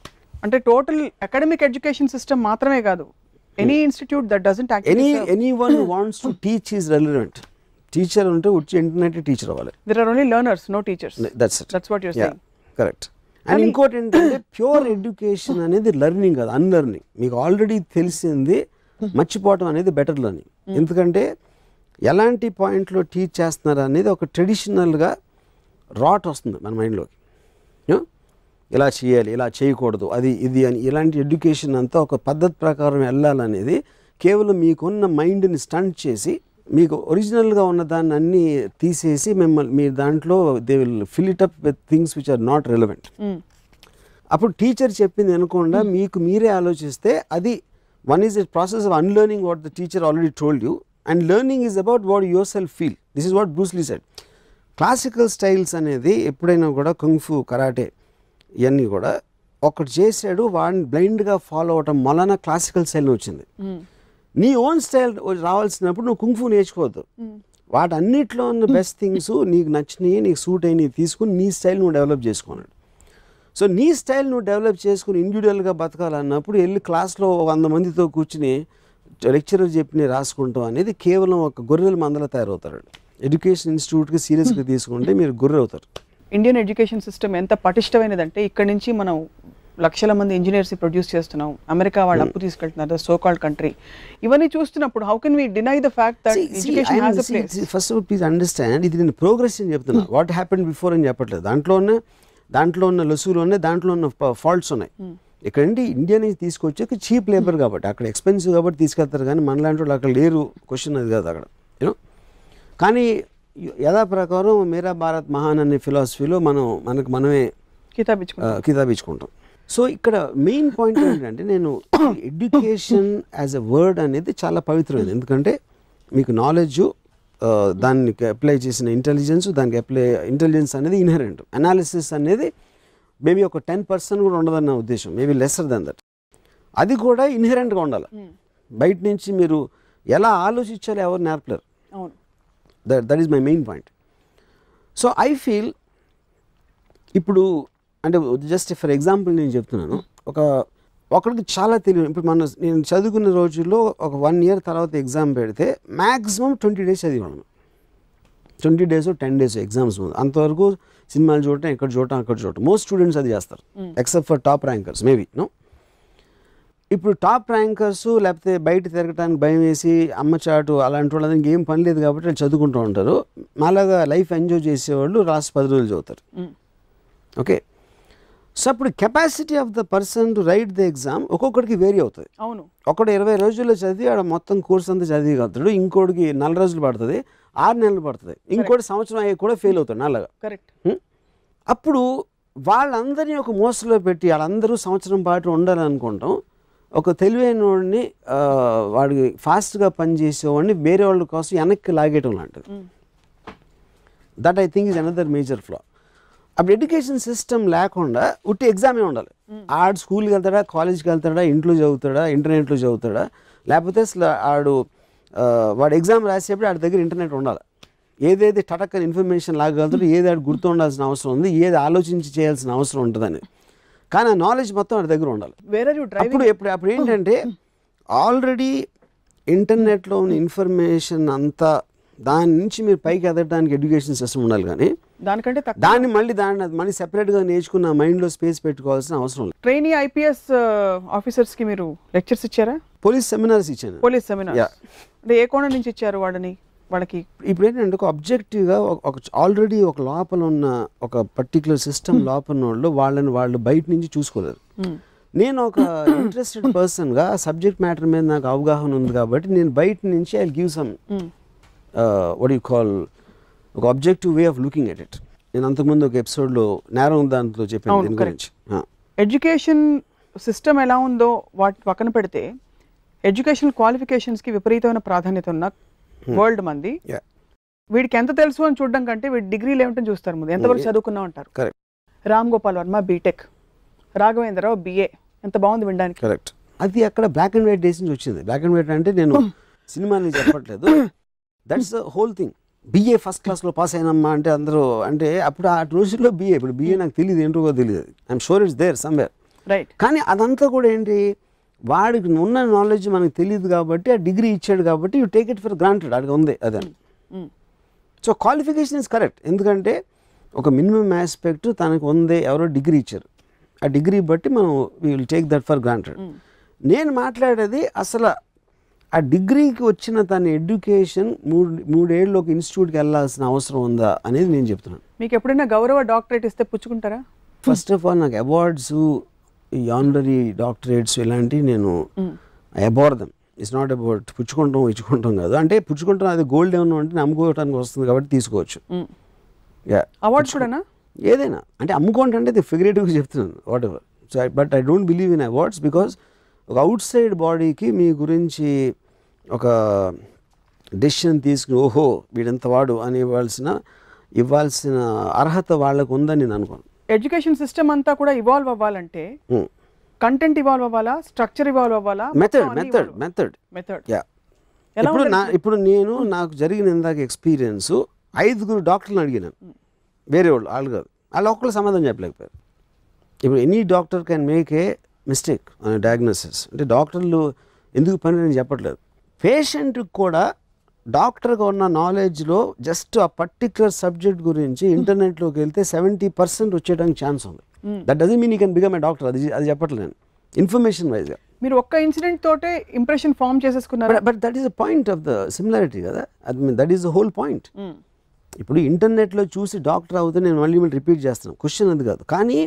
అంటే టోటల్ అకాడమిక్ ఎడ్యుకేషన్ సిస్టమ్ మాత్రమే కాదు any institute that doesn't any any one wants to teach is relevant teacher ఉంటే వచ్చి ఇంటర్నెట్ టీచర్ అవ్వాలి there are only learners no teachers that's it that's what you saying correct and ఇంకోటి ఏంటంటే pure education అనేది learning కాదు unlearning మీకు already తెలిసింది Hmm. మర్చిపోవటం అనేది బెటర్లోని hmm. ఎందుకంటే ఎలాంటి పాయింట్లో టీచ్ చేస్తున్నారు అనేది ఒక ట్రెడిషనల్గా రాట్ వస్తుంది మన మైండ్లోకి hmm? ఇలా చేయాలి ఇలా చేయకూడదు అది ఇది అని ఇలాంటి ఎడ్యుకేషన్ అంతా ఒక పద్ధతి ప్రకారం వెళ్ళాలనేది కేవలం మీకున్న మైండ్ని స్టంట్ చేసి మీకు ఒరిజినల్గా ఉన్న దాన్ని అన్నీ తీసేసి మిమ్మల్ని మీ దాంట్లో they will fill it up with things which are not relevant అప్పుడు టీచర్ చెప్పింది అనుకుండా మీకు మీరే ఆలోచిస్తే అది One is a process of unlearning what the teacher already told you and learning is about what yourself feel. This is what Bruce Lee said. Classical styles అనేది ఎప్పుడైనా కూడా కుంఫు కరాటే ఇవన్నీ కూడా ఒకటి చేశాడు వాడిని బ్లైండ్గా ఫాలో అవటం వలన క్లాసికల్ స్టైల్ వచ్చింది hmm. నీ ఓన్ స్టైల్ రావాల్సినప్పుడు నువ్వు కుంఫు నేర్చుకోవద్దు hmm. వాటన్నిటిలో ఉన్న బెస్ట్ థింగ్స్ నీకు నచ్చినవి నీకు సూట్ అయినవి తీసుకుని నీ స్టైల్ నువ్వు డెవలప్ చేసుకున్నాడు సో నీ స్టైల్ నువ్వు డెవలప్ చేసుకుని ఇండివిజువల్గా బతకాలన్నప్పుడు వెళ్ళి క్లాస్లో వంద మందితో కూర్చుని లెక్చరర్ చెప్పిన రాసుకుంటాం అనేది కేవలం ఒక గొర్రెల మందల తయారవుతారండి ఎడ్యుకేషన్ ఇన్స్టిట్యూట్కి సీరియస్గా తీసుకుంటే మీరు గొర్రె అవుతారు ఇండియన్ ఎడ్యుకేషన్ సిస్టమ్ ఎంత పటిష్టమైనదంటే ఇక్కడ నుంచి మనం లక్షల మంది ఇంజనీర్స్ ప్రొడ్యూస్ చేస్తున్నాం అమెరికా వాళ్ళు hmm. అప్పు తీసుకెళ్తున్నారు సో కాల్డ్ కంట్రీ ఇవన్నీ చూస్తున్నప్పుడు how can we deny the fact that education first please understand ఇది నేను ప్రోగ్రెస్ అని చెప్తున్నా వాట్ హ్యాపెన్ బిఫోర్ అని చెప్పట్లేదు దాంట్లోనే దాంట్లో ఉన్న లసులు ఉన్నాయి దాంట్లో ఉన్న ఫాల్ట్స్ ఉన్నాయి అంటే ఇండియా నుంచి తీసుకొచ్చాక చీప్ లేబర్ కాబట్టి అక్కడ ఎక్స్పెన్సివ్ కాబట్టి తీసుకెళ్తారు కానీ లాంటి వాళ్ళు అక్కడ లేరు క్వశ్చన్ అది కాదు అక్కడ యూనో కానీ యథా ప్రకారం మీరా భారత్ మహాన్ అనే ఫిలాసఫీలో మనం మనకు మనమే కితాబిచ్చుకుంటాం సో ఇక్కడ మెయిన్ పాయింట్ ఏంటంటే నేను ఎడ్యుకేషన్ యాజ్ ఎ వర్డ్ అనేది చాలా పవిత్రమైనది ఎందుకంటే మీకు నాలెడ్జ్ దానికి అప్లై చేసిన ఇంటెలిజెన్స్ దానికి అప్లై ఇంటెలిజెన్స్ అనేది ఇన్హరెంట్ అనాలిసిస్ అనేది మేబీ ఒక టెన్ పర్సెంట్ కూడా ఉండదని నా ఉద్దేశం మేబీ లెసర్ దెన్ దట్ అది కూడా ఇన్హెరెంట్గా ఉండాలి hmm. బయట నుంచి మీరు ఎలా ఆలోచించాలి ఎవరు నేర్పలేరు that that is my main point so I feel ఇప్పుడు అంటే జస్ట్ ఫర్ ఎగ్జాంపుల్ నేను చెప్తున్నాను ఒక ఒకరికి చాలా తెలియదు ఇప్పుడు మన నేను చదువుకున్న రోజుల్లో ఒక వన్ ఇయర్ తర్వాత ఎగ్జామ్ పెడితే మ్యాక్సిమం ట్వంటీ డేస్ చదివాను twenty days ten days exams అంతవరకు సినిమాలు చూడటం ఎక్కడ చూడటం అక్కడ చూడటం మోస్ట్ స్టూడెంట్స్ అది చేస్తారు except for top rankers maybe no ఇప్పుడు టాప్ ర్యాంకర్స్ లేకపోతే బయట తిరగటానికి భయం వేసి అమ్మచాటు అలాంటి వాళ్ళకి ఏం పని లేదు కాబట్టి వాళ్ళు చదువుకుంటూ ఉంటారు మాలాగా లైఫ్ ఎంజాయ్ చేసేవాళ్ళు రాసి పది రోజులు చదువుతారు ఓకే సో అప్పుడు capacity of the person to write the exam ఒక్కొక్కడికి వేరీ అవుతుంది అవును ఒకడు ఇరవై రోజుల్లో చదివి ఆడ మొత్తం కోర్స్ అంతా చదివిగలుగుతాడు ఇంకోటికి నెల రోజులు పడుతుంది ఆరు నెలలు పడుతుంది ఇంకోటి సంవత్సరం అయ్యి కూడా ఫెయిల్ అవుతాడు అలాగా కరెక్ట్ అప్పుడు వాళ్ళందరినీ ఒక మోసలో పెట్టి వాళ్ళందరూ సంవత్సరం పాటు ఉండాలనుకుంటాం ఒక తెలివైన వాడిని వాడికి ఫాస్ట్గా పనిచేసేవాడిని వేరే వాళ్ళ కోసం వెనక్కి లాగేయటం లాంటిది that I think is another major flaw అప్పుడు ఎడ్యుకేషన్ సిస్టమ్ లేకుండా ఉట్టి ఎగ్జామే ఉండాలి ఆడు స్కూల్కి వెళ్తాడా కాలేజ్కి వెళ్తాడా ఇంట్లో చదువుతాడా ఇంటర్నెట్లో చదువుతాడా లేకపోతే అసలు ఆడు వాడు ఎగ్జామ్ రాసేప్పుడు ఆడి దగ్గర ఇంటర్నెట్ ఉండాలి ఏదైతే టటక్ ఇన్ఫర్మేషన్ లాగలుగుతాడో ఏది ఆడు గుర్తు ఉండాల్సిన అవసరం ఉంది ఏది ఆలోచించి చేయాల్సిన అవసరం ఉంటుందని కానీ ఆ నాలెడ్జ్ మొత్తం ఆడి దగ్గర ఉండాలి వేరే అప్పుడు ఎప్పుడు అప్పుడు ఏంటంటే ఆల్రెడీ ఇంటర్నెట్లో ఉన్న ఇన్ఫర్మేషన్ అంతా దాని నుంచి మీరు పైకి ఎదగడానికి ఎడ్యుకేషన్ సిస్టమ్ ఉండాలి కానీ దానికంటే దాన్ని మళ్ళీ దాన్ని మళ్ళీ సెపరేట్గా నేర్చుకున్న మైండ్లో స్పేస్ పెట్టుకోవాల్సిన అవసరం లేదు ట్రైనీ ఐపీఎస్ ఆఫీసర్స్కి మీరు లెక్చర్స్ ఇచ్చారా పోలీస్ సెమినార్స్ ఇచ్చాను పోలీస్ సెమినార్ అంటే ఏ కోణం నుంచి ఇచ్చారు వాడిని వాళ్ళకి ఇప్పుడు ఏంటంటే ఒక అబ్జెక్టివ్గా ఒక ఆల్రెడీ ఒక లోపల ఉన్న ఒక పర్టికులర్ సిస్టమ్ hmm. లోపల వాళ్ళు వాళ్ళని వాళ్ళు బయట నుంచి చూసుకోలేరు hmm. నేను ఒక ఇంట్రెస్టెడ్ పర్సన్గా సబ్జెక్ట్ మ్యాటర్ మీద నాకు అవగాహన ఉంది కాబట్టి నేను బయట నుంచి I give some what you call ఒక objective way of looking at it నేను అంతకుముందు ఒక ఎపిసోడ్లో నేరం దాంట్లో చెప్పాను దీని గురించి ఎడ్యుకేషన్ సిస్టమ్ ఎలా ఉందో వాటి పక్కన పెడితే ఎడ్యుకేషన్ క్వాలిఫికేషన్స్కి విపరీతమైన ప్రాధాన్యత ఉన్న వరల్డ్ hmm. మంది వీడికి ఎంత తెలుసు అని చూడడం కంటే వీడి డిగ్రీలు ఏమిటని చూస్తారు ముందు ఎంతవరకు hmm. చదువుకున్నా ఉంటారు correct Ram Gopal Varma BTech Raghavendra Rao BA ఎంత బాగుంది వినడానికి కరెక్ట్ అది అక్కడ బ్లాక్ అండ్ వైట్ డేస్ నుంచి వచ్చింది బ్లాక్ అండ్ వైట్ అంటే నేను hmm. సినిమాని చెప్పట్లేదు that's whole thing BA first క్లాస్లో పాస్ అయినమ్మా అంటే అందరూ అంటే అప్పుడు ఆ రోజుల్లో బిఏ ఇప్పుడు బిఏ నాకు తెలియదు ఏంటో తెలియదు I'm sure it's there somewhere right కానీ అదంతా కూడా ఏంటి వాడికి ఉన్న నాలెడ్జ్ మనకు తెలియదు కాబట్టి ఆ డిగ్రీ ఇచ్చాడు కాబట్టి you take it for granted అది ఉంది అదని సో క్వాలిఫికేషన్ ఇస్ కరెక్ట్ ఎందుకంటే ఒక మినిమం ఆస్పెక్ట్ తనకు ఉంది ఎవరో డిగ్రీ ఇచ్చారు ఆ డిగ్రీ బట్టి మనం we will take that for granted నేను మాట్లాడేది అసలు ఆ డిగ్రీకి వచ్చిన తన ఎడ్యుకేషన్ మూడు మూడేళ్ళు ఒక ఇన్స్టిట్యూట్కి వెళ్ళాల్సిన అవసరం ఉందా అనేది నేను చెప్తున్నాను మీకు ఎప్పుడైనా గౌరవ డాక్టరేట్ ఇస్తే పుచ్చుకుంటారా ఫస్ట్ ఆఫ్ ఆల్ నాకు అవార్డ్స్ ఆనరీ డాక్టరేట్స్ ఇలాంటివి నేను అబార్దం ఇట్స్ నాట్ అబౌట్ పుచ్చుకుంటాం ఇచ్చుకుంటాం కాదు అంటే పుచ్చుకుంటాం అది గోల్డ్ ఏమన్నా అంటే అమ్ముకోవడానికి వస్తుంది కాబట్టి తీసుకోవచ్చు అవార్డ్స్ కూడానా ఏదైనా అంటే అమ్ముకోండి అంటే ఫిగరేటివ్గా చెప్తున్నాను whatever so but I don't believe in awards because ఒక అవుట్ సైడ్ బాడీకి మీ గురించి ఒక డెసిషన్ తీసుకుని ఓహో వాడు అని ఇవ్వాల్సిన ఇవ్వాల్సిన అర్హత వాళ్ళకు ఉందని నేను అనుకోను ఎడ్యుకేషన్ సిస్టమ్ అంతా కూడా ఇవాల్వ్ అవ్వాలంటే కంటెంట్ ఇవాల్వ్ అవ్వాలా స్ట్రక్చర్ ఇవాల్వ్ అవ్వాలా method method method method yeah ఇప్పుడు నా ఇప్పుడు నేను నాకు జరిగిన ఇందాక ఎక్స్పీరియన్స్ ఐదుగురు డాక్టర్లు అడిగినాను వేరే వాళ్ళు వాళ్ళు కాదు వాళ్ళు ఒక్కళ్ళు సమాధానం చెప్పలేకపోయారు ఇప్పుడు any doctor can make a mistake diagnosis అంటే డాక్టర్లు ఎందుకు పని నేను చెప్పట్లేదు పేషెంట్కి కూడా డాక్టర్గా ఉన్న నాలెడ్జ్లో జస్ట్ ఆ పర్టిక్యులర్ సబ్జెక్ట్ గురించి hmm. ఇంటర్నెట్లోకి వెళ్తే సెవెంటీ పర్సెంట్ వచ్చేయడానికి ఛాన్స్ ఉంది that doesn't mean you can become a doctor అది అది చెప్పట్లేదు ఇన్ఫర్మేషన్ వైజ్గా మీరు ఒక్క ఇన్సిడెంట్ తోటే ఇంప్రెషన్ ఫామ్ చేసేసుకున్నారు but that is the point of the similarity కదా అది mean that is the whole point ఇప్పుడు ఇంటర్నెట్లో చూసి డాక్టర్ అవుతే నేను మళ్ళీ మళ్ళీ రిపీట్ చేస్తున్నాను క్వశ్చన్ అది కాదు కానీ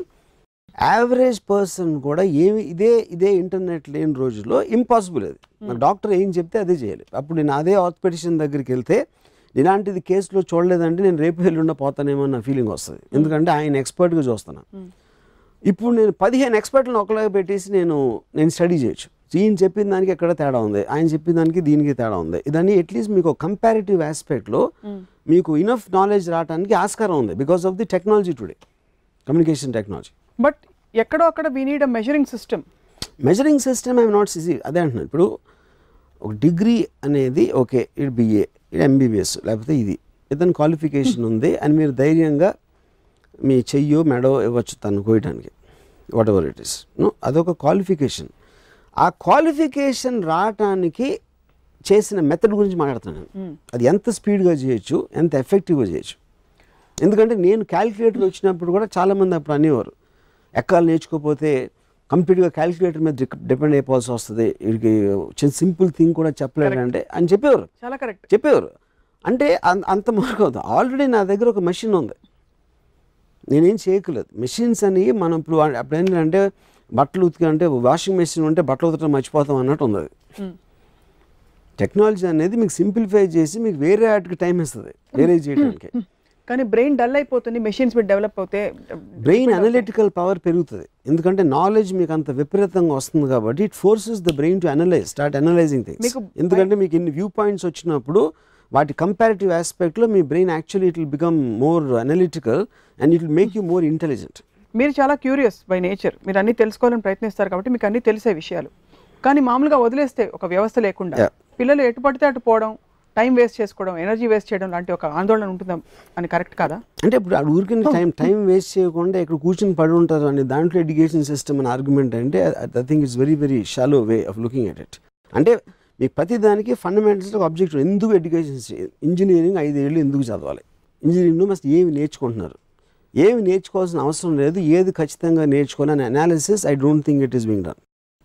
యావరేజ్ పర్సన్ కూడా ఏమి ఇదే ఇదే ఇంటర్నెట్ లేని రోజుల్లో ఇంపాసిబుల్ అది డాక్టర్ hmm. ఏం చెప్తే అదే చేయాలి అప్పుడు నేను అదే ఆర్థోపెడిషన్ దగ్గరికి వెళ్తే ఇలాంటిది కేసులో చూడలేదంటే నేను రేపు వెళ్ళుండ పోతానేమో నా ఫీలింగ్ వస్తుంది ఎందుకంటే ఆయన ఎక్స్పర్ట్గా చూస్తున్నాను hmm. ఇప్పుడు నేను పదిహేను ఎక్స్పర్ట్లను ఒకలాగా పెట్టేసి నేను నేను స్టడీ చేయొచ్చు ఈయన చెప్పిన దానికి ఎక్కడ తేడా ఉంది ఆయన చెప్పిన దానికి దీనికి తేడా ఉంది ఇదని అట్లీస్ట్ మీకు కంపారిటివ్ ఆస్పెక్ట్లో hmm. మీకు ఇనఫ్ నాలెడ్జ్ రావడానికి ఆస్కారం ఉంది because of the technology today communication technology but ఎక్కడో అక్కడ we need a measuring system measuring system I'm not సిజీ అదే అంటున్నాను ఇప్పుడు ఒక డిగ్రీ అనేది ఓకే ఇటు బిఏ ఇటు ఎంబీబీఎస్ లేకపోతే ఇది ఇతని క్వాలిఫికేషన్ hmm. ఉంది అని మీరు ధైర్యంగా మీ చెయ్యో మెడో ఇవ్వచ్చు తను కోయటానికి వాట్ ఎవర్ ఇట్ ను అదొక క్వాలిఫికేషన్ ఆ క్వాలిఫికేషన్ రావటానికి చేసిన మెథడ్ గురించి మాట్లాడుతున్నాను hmm. అది ఎంత స్పీడ్గా చేయొచ్చు ఎంత ఎఫెక్టివ్గా చేయొచ్చు ఎందుకంటే నేను క్యాలిక్యులేటర్ వచ్చినప్పుడు కూడా చాలామంది అప్పుడు అనేవారు ఎక్కాలు నేర్చుకోకపోతే కంప్లీట్గా క్యాలిక్యులేటర్ మీద డిపెండ్ అయిపోవాల్సి వస్తుంది వీడికి చిన్న సింపుల్ థింగ్ కూడా చెప్పలేడు అంటే అని చెప్పేవారు చాలా కరెక్ట్ చెప్పేవారు అంటే అంత మార్గం ఆల్రెడీ నా దగ్గర ఒక మెషిన్ ఉంది నేనేం చేయకలేదు మెషిన్స్ అని మనం ఇప్పుడు అప్పుడు ఏంటంటే బట్టలు ఉతికి అంటే వాషింగ్ మెషిన్ ఉంటే బట్టలు ఉతకడం మర్చిపోతాం అన్నట్టు ఉంది అది టెక్నాలజీ అనేది మీకు సింప్లిఫై చేసి మీకు వేరే వాటికి టైం ఇస్తుంది వేరే చేయడానికి కానీ బ్రెయిన్ డల్ అయిపోతుంది మెషిన్స్ మీరు డెవలప్ అవుతే బ్రెయిన్ అనలిటికల్ పవర్ పెరుగుతుంది ఎందుకంటే నాలెడ్జ్ మీకు అంత విపరీతంగా వస్తుంది కాబట్టి it forces the brain to analyse start analysing things ఎందుకంటే మీకు ఇన్ని వ్యూ పాయింట్స్ వచ్చినప్పుడు వాటి కంపారిటివ్ ఆస్పెక్ట్లో మీ brain actually it will become more analytical and it will make you more intelligent మీరు చాలా క్యూరియస్ బై నేచర్ మీరు అన్ని తెలుసుకోవాలని ప్రయత్నిస్తారు కాబట్టి మీకు అన్ని తెలిసే విషయాలు కానీ మామూలుగా వదిలేస్తే ఒక వ్యవస్థ లేకుండా పిల్లలు ఎటు పడితే అటు పోవడం టైం వేస్ట్ చేసుకోవడం ఎనర్జీ వేస్ట్ చేయడం లాంటి ఒక ఆందోళన ఉంటుందా అని కరెక్ట్ కాదా అంటే ఇప్పుడు ఊరికి టైం టైం వేస్ట్ చేయకుండా ఇక్కడ కూర్చుని పడి ఉంటారు అని దాంట్లో ఎడ్యుకేషన్ సిస్టమ్ అనే ఆర్గ్యుమెంట్ అంటే I think it's very very shallow way of looking at it అంటే మీకు ప్రతి దానికి ఫండమెంటల్స్ ఒక అబ్జెక్ట్ ఎందుకు ఎడ్యుకేషన్ ఇంజనీరింగ్ ఐదేళ్ళు ఎందుకు చదవాలి ఇంజనీరింగ్ మస్ట్ ఏమి నేర్చుకుంటున్నారు ఏమి నేర్చుకోవాల్సిన అవసరం లేదు ఏది ఖచ్చితంగా నేర్చుకుని అనే analysis I don't think it is being done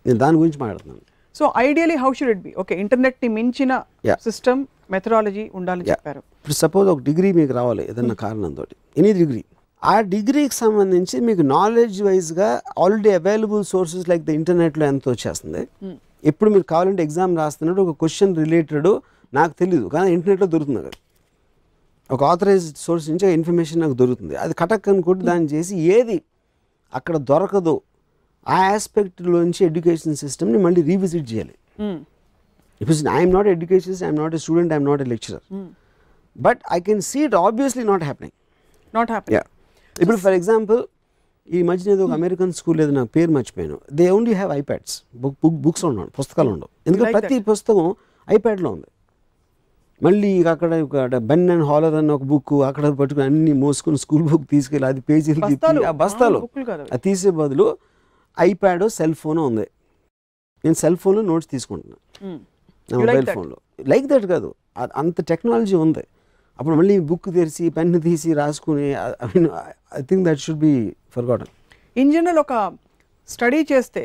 నేను దాని గురించి మాట్లాడుతున్నాను so ideally how should it be okay ఇంటర్నెట్ని మించిన సిస్టమ్ మెథడాలజీ ఉండాలని చెప్పారు ఇప్పుడు సపోజ్ ఒక డిగ్రీ మీకు రావాలి ఏదన్నా కారణంతో ఎనీ డిగ్రీ ఆ డిగ్రీకి సంబంధించి మీకు నాలెడ్జ్ వైజ్గా already available sources like the ఇంటర్నెట్లో ఎంత వచ్చేస్తుంది hmm. ఎప్పుడు మీరు కావాలంటే ఎగ్జామ్ రాస్తున్నాడు ఒక క్వశ్చన్ రిలేటెడ్ నాకు తెలియదు కానీ ఇంటర్నెట్లో దొరుకుతుంది కదా ఒక ఆథరైజ్డ్ సోర్స్ నుంచి ఇన్ఫర్మేషన్ నాకు దొరుకుతుంది అది కటక్ అనుకుంటే దాన్ని చేసి ఏది అక్కడ దొరకదు ఆ ఆస్పెక్ట్లోంచి ఎడ్యుకేషన్ సిస్టమ్ని మళ్ళీ రీవిజిట్ చేయాలి hmm. because I am not an educationist, I am not a student, I am not a lecturer. Mm. But I can see it obviously not happening. Not happening. Yeah. ఇప్పుడు for example ఈ మధ్యన ఏదో ఒక American school ఏదో నాకు పేరు మర్చిపోయాను they only have iPads book book books ఉండవు పుస్తకాలు ఉండవు ఎందుకంటే ప్రతి పుస్తకం ఐప్యాడ్లో ఉంది మళ్ళీ అక్కడ ఒక బెన్ అండ్ హాలర్ అన్న ఒక బుక్ అక్కడ పట్టుకుని అన్ని మోసుకుని స్కూల్ బుక్ తీసుకెళ్ళి అది పేజీలు తిప్పి ఆ బస్తాలు అది తీసే బదులు ఐప్యాడ్ సెల్ ఫోన్ ఉంది నేను సెల్ ఫోన్లో నోట్స్ తీసుకుంటున్నాను hmm. మొబైల్ ఫోన్లో లైక్ దట్ కాదు అంత టెక్నాలజీ ఉంది అప్పుడు మళ్ళీ బుక్ తెరిచి పెన్ తీసి రాసుకుని I mean I think that should be gotten in general ఒక స్టడీ చేస్తే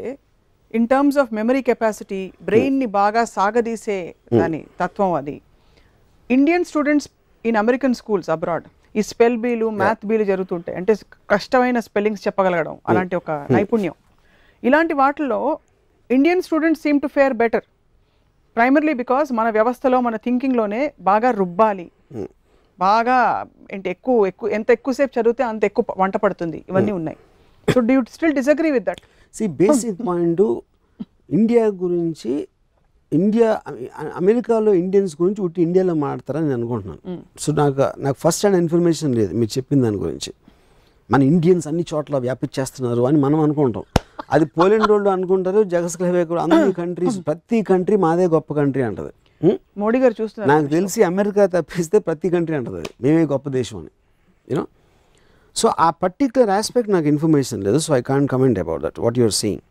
in terms of memory capacity బ్రెయిన్ని బాగా సాగదీసే hmm. దాని తత్వం అది Indian students in American schools abroad ఈ స్పెల్ బీలు మ్యాథ్ బీలు జరుగుతుంటాయి అంటే కష్టమైన స్పెల్లింగ్స్ చెప్పగలగడం hmm. అలాంటి ఒక hmm. నైపుణ్యం ఇలాంటి వాటిల్లో Indian students seem to fare better primarily because మన వ్యవస్థలో మన థింకింగ్లోనే బాగా రుబ్బాలి hmm. బాగా ఏంటి ఎక్కువ ఎక్కువ ఎంత ఎక్కువసేపు చదివితే అంత ఎక్కువ వంట పడుతుంది ఇవన్నీ hmm. ఉన్నాయి so do still disagree with that see basic point India గురించి ఇండియా అమెరికాలో ఇండియన్స్ గురించి ఉట్టి ఇండియాలో మాట్లాడతారని నేను అనుకుంటున్నాను సో hmm. నాకు నాకు ఫస్ట్ హ్యాండ్ ఇన్ఫర్మేషన్ లేదు మీరు చెప్పిన దాని గురించి మన ఇండియన్స్ అన్ని చోట్ల వ్యాపించేస్తున్నారు అని మనం అనుకుంటాం అది పోలింగ్ రోడ్ అనుకుంటారు జగస్లవే కూడా అందరి కంట్రీస్ ప్రతి కంట్రీ మాదే గొప్ప కంట్రీ అంటది మోడీ గారు చూస్తున్నారు నాకు తెలిసి అమెరికా తప్పిస్తే ప్రతి కంట్రీ అంటది మేమే గొప్ప దేశం అని యూనో సో ఆ పర్టికులర్ ఆస్పెక్ట్ నాకు ఇన్ఫర్మేషన్ లేదు so I can't comment about that what your seeing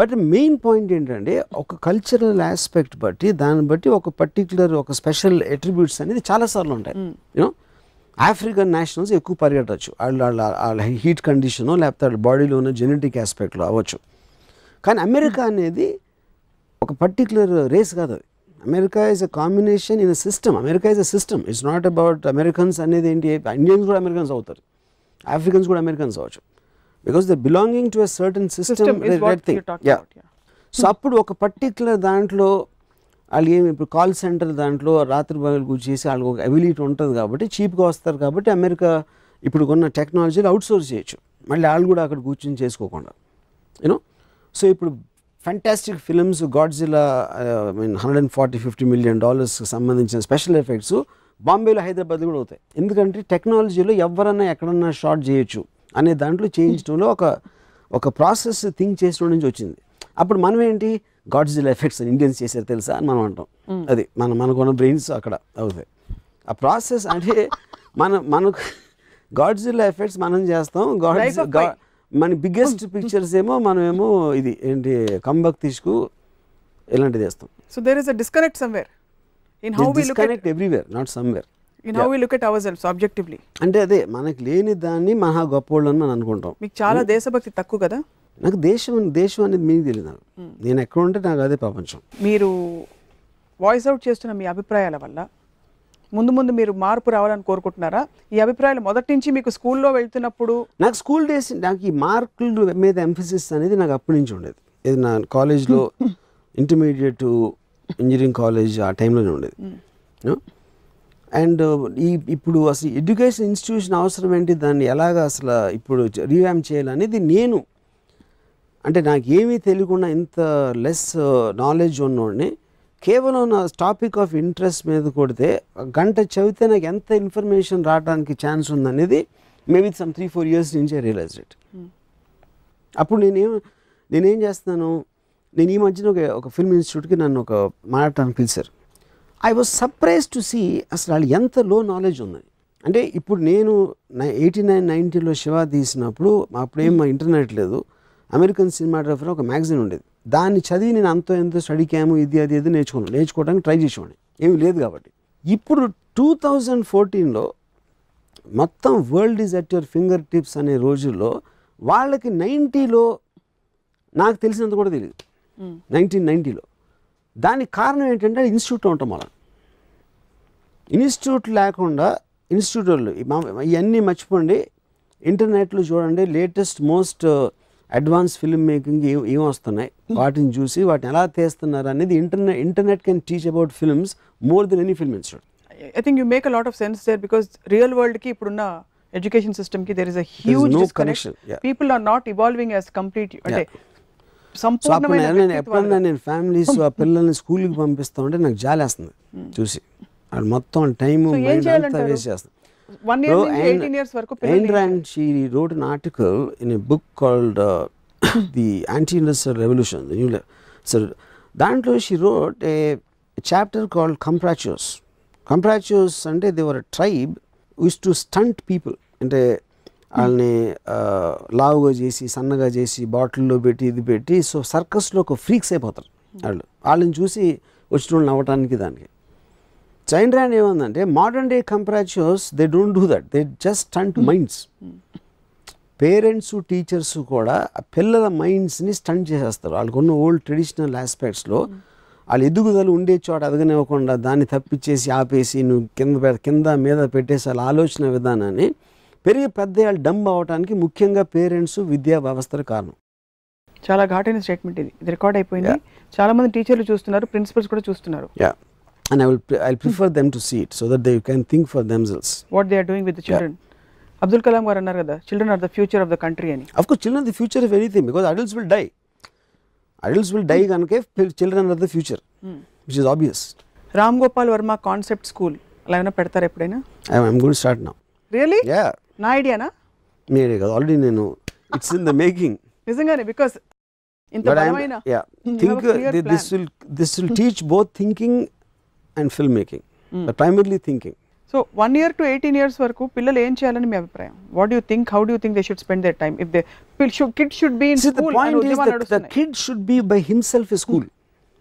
but main point ఏంటంటే ఒక కల్చరల్ ఆస్పెక్ట్ బట్టి దాన్ని బట్టి ఒక పర్టికులర్ ఒక స్పెషల్ అట్రిబ్యూట్స్ అనేది చాలాసార్లు ఉంటాయి యూనో ఆఫ్రికన్ నేషనల్స్ ఎక్కువ పరిగెట్టచ్చు వాళ్ళు వాళ్ళ హీట్ కండిషనో లేకపోతే వాళ్ళ బాడీలో ఉన్న జెనెటిక్ ఆస్పెక్ట్లో అవ్వచ్చు కానీ అమెరికా అనేది ఒక పర్టికులర్ రేస్ కాదు అది America is a combination in a system America is a system it's not about Americans అనేది ఏంటి ఇండియన్స్ కూడా అమెరికన్స్ అవుతారు ఆఫ్రికన్స్ కూడా అమెరికన్స్ అవ్వచ్చు because the belonging to a certain system so అప్పుడు ఒక పర్టిక్యులర్ దాంట్లో వాళ్ళు ఏమి ఇప్పుడు కాల్ సెంటర్ దాంట్లో రాత్రి పగలు కూర్చేసి వాళ్ళకి ఒక అబిలిటీ ఉంటుంది కాబట్టి చీప్గా వస్తారు కాబట్టి అమెరికా ఇప్పుడు కొన్న టెక్నాలజీలు అవుట్సోర్స్ చేయొచ్చు మళ్ళీ వాళ్ళు కూడా అక్కడ కూర్చొని చేసుకోకుండా యూనో సో ఇప్పుడు fantastic films Godzilla I mean hundred and forty fifty million డాలర్స్కి సంబంధించిన స్పెషల్ ఎఫెక్ట్స్ బాంబేలో హైదరాబాద్ కూడా అవుతాయి ఎందుకంటే టెక్నాలజీలో ఎవరన్నా ఎక్కడన్నా షార్ట్ చేయొచ్చు అనే దాంట్లో చేయించడంలో ఒక ఒక ప్రాసెస్ థింక్ చేసిన నుంచి వచ్చింది అప్పుడు మనం ఏంటి గాడ్జిల్ ఎఫెక్ట్స్ ఇండియన్స్ చేశారు తెలుసా అని మనం అంటాం అది మన మనకున్న బ్రెయిన్స్ అక్కడ అవుతాయి ఆ ప్రాసెస్ అంటే మన మనకు గాడ్జిల్ ఎఫెక్ట్స్ మనం చేస్తాం గాడ్స్ మన బిగ్గెస్ట్ పిక్చర్స్ ఏమో మనమేమో ఇది ఏంటి కంబక్ తీసుకు ఇలాంటిది వేస్తాం so there is a disconnect somewhere in how we look connect everywhere not somewhere in how we look at our self objectively అంటే అదే మనకి లేని దాన్ని మహా గొప్పోళ్ళు అని మనం అనుకుంటాం మీకు చాలా దేశభక్తి తక్కువ కదా నాకు దేశం దేశం అనేది మీకు తెలియదు నేను ఎక్కడ ఉంటే నాకు అదే ప్రపంచం మీరు వాయిస్ అవుట్ చేస్తున్న మీ అభిప్రాయాల వల్ల ముందు ముందు మీరు మార్పు రావాలని కోరుకుంటున్నారా ఈ అభిప్రాయాలు మొదటి నుంచి మీకు స్కూల్లో వెళ్తున్నప్పుడు నాకు స్కూల్ డేస్ నాకు ఈ మార్కుల మీద ఎంఫసిస్ అనేది నాకు అప్పటి నుంచి ఉండేది ఇది నా కాలేజ్లో ఇంటర్మీడియట్ ఇంజనీరింగ్ కాలేజ్ ఆ టైంలోనే ఉండేది అండ్ ఈ ఇప్పుడు అసలు ఎడ్యుకేషన్ ఇన్స్టిట్యూషన్ అవసరం ఏంటి దాన్ని ఎలాగ అసలు ఇప్పుడు రీవ్యామ్ చేయాలనేది నేను అంటే నాకు ఏమీ తెలియకుండా ఇంత లెస్ నాలెడ్జ్ uh, ఉన్నోడిని కేవలం నా టాపిక్ ఆఫ్ ఇంట్రెస్ట్ మీద కొడితే గంట చదివితే నాకు ఎంత ఇన్ఫర్మేషన్ రావడానికి ఛాన్స్ ఉందనేది maybe some three four years నుంచే రియలైజ్ ఇట్ hmm. అప్పుడు నేనేం నేనేం చేస్తున్నాను నేను ఈ మధ్యన ఒక ఒక ఫిల్మ్ ఇన్స్టిట్యూట్కి నన్ను ఒక మాట్లాడటానికి పిలిచారు I was surprise to see అసలు వాళ్ళు ఎంత లో నాలెడ్జ్ ఉందని అంటే ఇప్పుడు నేను ఎయిటీ నైన్ నైంటీలో శివ తీసినప్పుడు అప్పుడేం ఇంటర్నెట్ hmm. లేదు అమెరికన్ సినిమాటోగ్రఫర్ ఒక మ్యాగజైన్ ఉండేది దాన్ని చదివి నేను అంత ఎంతో స్టడీ క్యాము ఇది అది ఇది నేర్చుకున్నాను నేర్చుకోవడానికి ట్రై చేసేవాడిని ఏమీ లేదు కాబట్టి ఇప్పుడు టూ థౌజండ్ ఫోర్టీన్లో మొత్తం world is at your fingertips అనే రోజుల్లో వాళ్ళకి నైంటీలో నాకు తెలిసినంత కూడా తెలియదు నైన్టీన్ నైంటీలో దానికి కారణం ఏంటంటే ఇన్స్టిట్యూట్లో ఉంటాం మనం ఇన్స్టిట్యూట్ లేకుండా ఇన్స్టిట్యూట్ వాళ్ళు ఇవన్నీ మర్చిపోండి ఇంటర్నెట్లో చూడండి latest most advance film making ఏం వస్తున్నాయి వాటిని చూసి వాటిని ఎలా తీస్తున్నారు అనేది internet internet can teach about films more than any film institute I think you make lot of sense there because real world కి ఇప్పుడున్న ఎడ్యుకేషన్ కి there is a connection people are not evolving as complete అంటే సంపూర్ణమైన నేను families ఆ పిల్లల్ని స్కూల్కి పంపిస్తా ఉంటే నాకు జాలేస్తుంది hmm. చూసి మొత్తం time waste one book called the anti industrial sir దాంట్లో she wrote a chapter called comprachicos comprachicos అంటే they were tribe whose to stunt people అంటే వాళ్ళని లావుగా చేసి సన్నగా చేసి బాటిల్లో పెట్టి ఇది పెట్టి సో సర్కస్లో ఒక ఫ్రీక్స్ అయిపోతారు వాళ్ళు వాళ్ళని చూసి వచ్చిన వాళ్ళు నవ్వటానికి దానికి జైన్ ర్యాండ్ ఏమందంటే modern day comprachicos they don't do that they just stunt minds parents teachers కూడా పిల్లల మైండ్స్ని స్టంట్ చేసేస్తారు వాళ్ళకున్న ఓల్డ్ ట్రెడిషనల్ ఆస్పెక్ట్స్లో వాళ్ళు ఎదుగుదల ఉండే చోట ఎదగనివ్వకుండా దాన్ని తప్పించేసి ఆపేసి నువ్వు కింద కింద మీద పెట్టేసి వాళ్ళ ఆలోచన విధానాన్ని పెరిగి పెద్ద వాళ్ళు డంబ్ అవడానికి ముఖ్యంగా పేరెంట్స్ విద్యా వ్యవస్థలు కారణం చాలా ఘాటైన స్టేట్మెంట్ ఇది ఇది రికార్డ్ అయిపోయింది చాలా మంది టీచర్లు చూస్తున్నారు ప్రిన్సిపల్స్ కూడా చూస్తున్నారు and I will pre I'll prefer them to see it so that they can think for themselves. What they are doing with the children. Yeah. Abdul Kalam garu అన్నారు కదా children are the future of the country అని of course children the future of anything because adults will die adults will die కనుక children are the future which is obvious Ram Gopal Varma concept school అలా ఏమైనా పెడతారు ఎప్పుడైనా I'm good start నా really yeah నా ఐడియానా మీ ఐడియా కాదు ఆల్రెడీ నేను ఇట్స్ ఇన్ ద మేకింగ్ నిజంగానే బికాస్ ఇంత బలమైన yeah think this will this will teach both thinking and film making primarily thinking so one year to eighteen years వరకు పిల్లలు ఏం చేయాలని మీ అభిప్రాయం what you think how do think they should spend their time if they kid should be in school the kid should be by himself school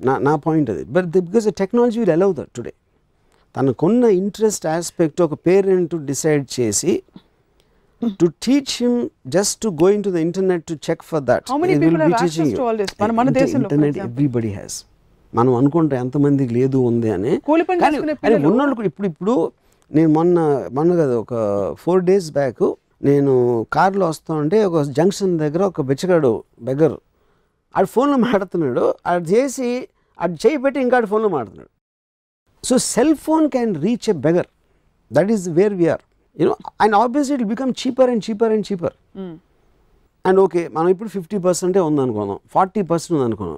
నా నా point అది but because technology will allow that today తనకున్న interest aspect ఒక parent decide చేసి to teach him just to going to the internet to check for that internet everybody has మనం అనుకుంటే ఎంతమందికి లేదు ఉంది అని కానీ ఉన్నోళ్ళు ఇప్పుడు ఇప్పుడు నేను మొన్న మొన్న కదా ఒక ఫోర్ డేస్ బ్యాక్ నేను కార్లో ఉంటే ఒక జంక్షన్ దగ్గర ఒక బిచ్చగాడు బెగ్గర్ ఆడు ఫోన్లో మాడుతున్నాడు అది చేసి అది చేయి పెట్టి ఇంకా ఫోన్లో మాడుతున్నాడు so cell phone can reach a beggar that is where we are you know and obviously it become cheaper and cheaper and cheaper and okay మనం ఇప్పుడు ఫిఫ్టీ పర్సెంటే ఉందనుకుందాం ఫార్టీ పర్సెంట్ ఉందనుకుందాం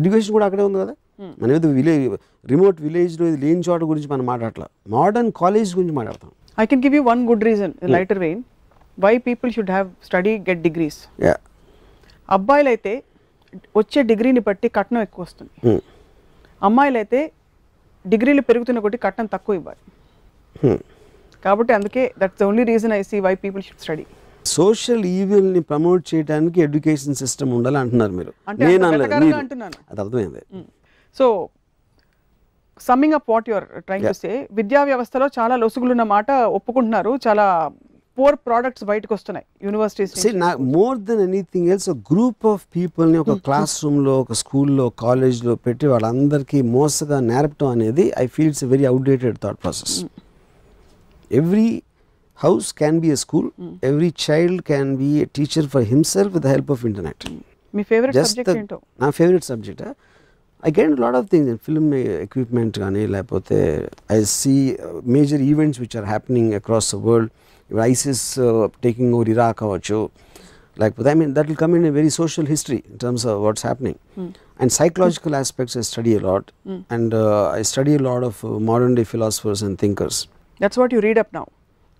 ఎడ్యుకేషన్ కూడా అక్కడే ఉంది కదా మనం ఏదో విలేజ్ రిమోట్ విలేజ్లో ఇది లేని చోట గురించి మనం మాట్లాడట్లా మోడర్న్ కాలేజ్ గురించి మాట్లాడతాం I can give you one good reason lighter vein why people should have study get degrees అబ్బాయిలు అయితే వచ్చే డిగ్రీని బట్టి కట్నం ఎక్కువ వస్తుంది hmm. అమ్మాయిలు అయితే డిగ్రీలు పెరుగుతున్న కొట్టి కట్నం తక్కువ ఇవ్వాలి hmm. కాబట్టి అందుకే that's only reason I see why people should study social evil ని ప్రమోట్ చేయడానికి ఎడ్యుకేషన్ సిస్టమ్ ఉండాలి అంటున్నారు మీరు నేను అది అర్థమైంది hmm. So summing up what your trying to విద్యా వ్యవస్థలో చాలా లొసుగులున్న మాట ఒప్పుకుంటున్నారు చాలా పూర్ ప్రోడక్ట్స్ బయటకు వస్తున్నాయి universities more than anything else group of పీపుల్ని ఒక క్లాస్ hmm. రూమ్లో ఒక స్కూల్లో కాలేజ్లో పెట్టి వాళ్ళందరికీ మోసగా నేర్పడం అనేది I feels very outdated thought process every house can be a school every child can be a teacher for himself with help of internet మీ ఫేవరెట్ సబ్జెక్ట్ నా favourite subject I get a lot of things in film eh, equipment I see eh, major events which are happening across the world ISIS eh, taking over Iraq or show like I mean that will come in a very social history in terms of what's happening hmm. and psychological aspects I study a lot hmm. and I study a lot of modern day philosophers and thinkers. That's what you read up now.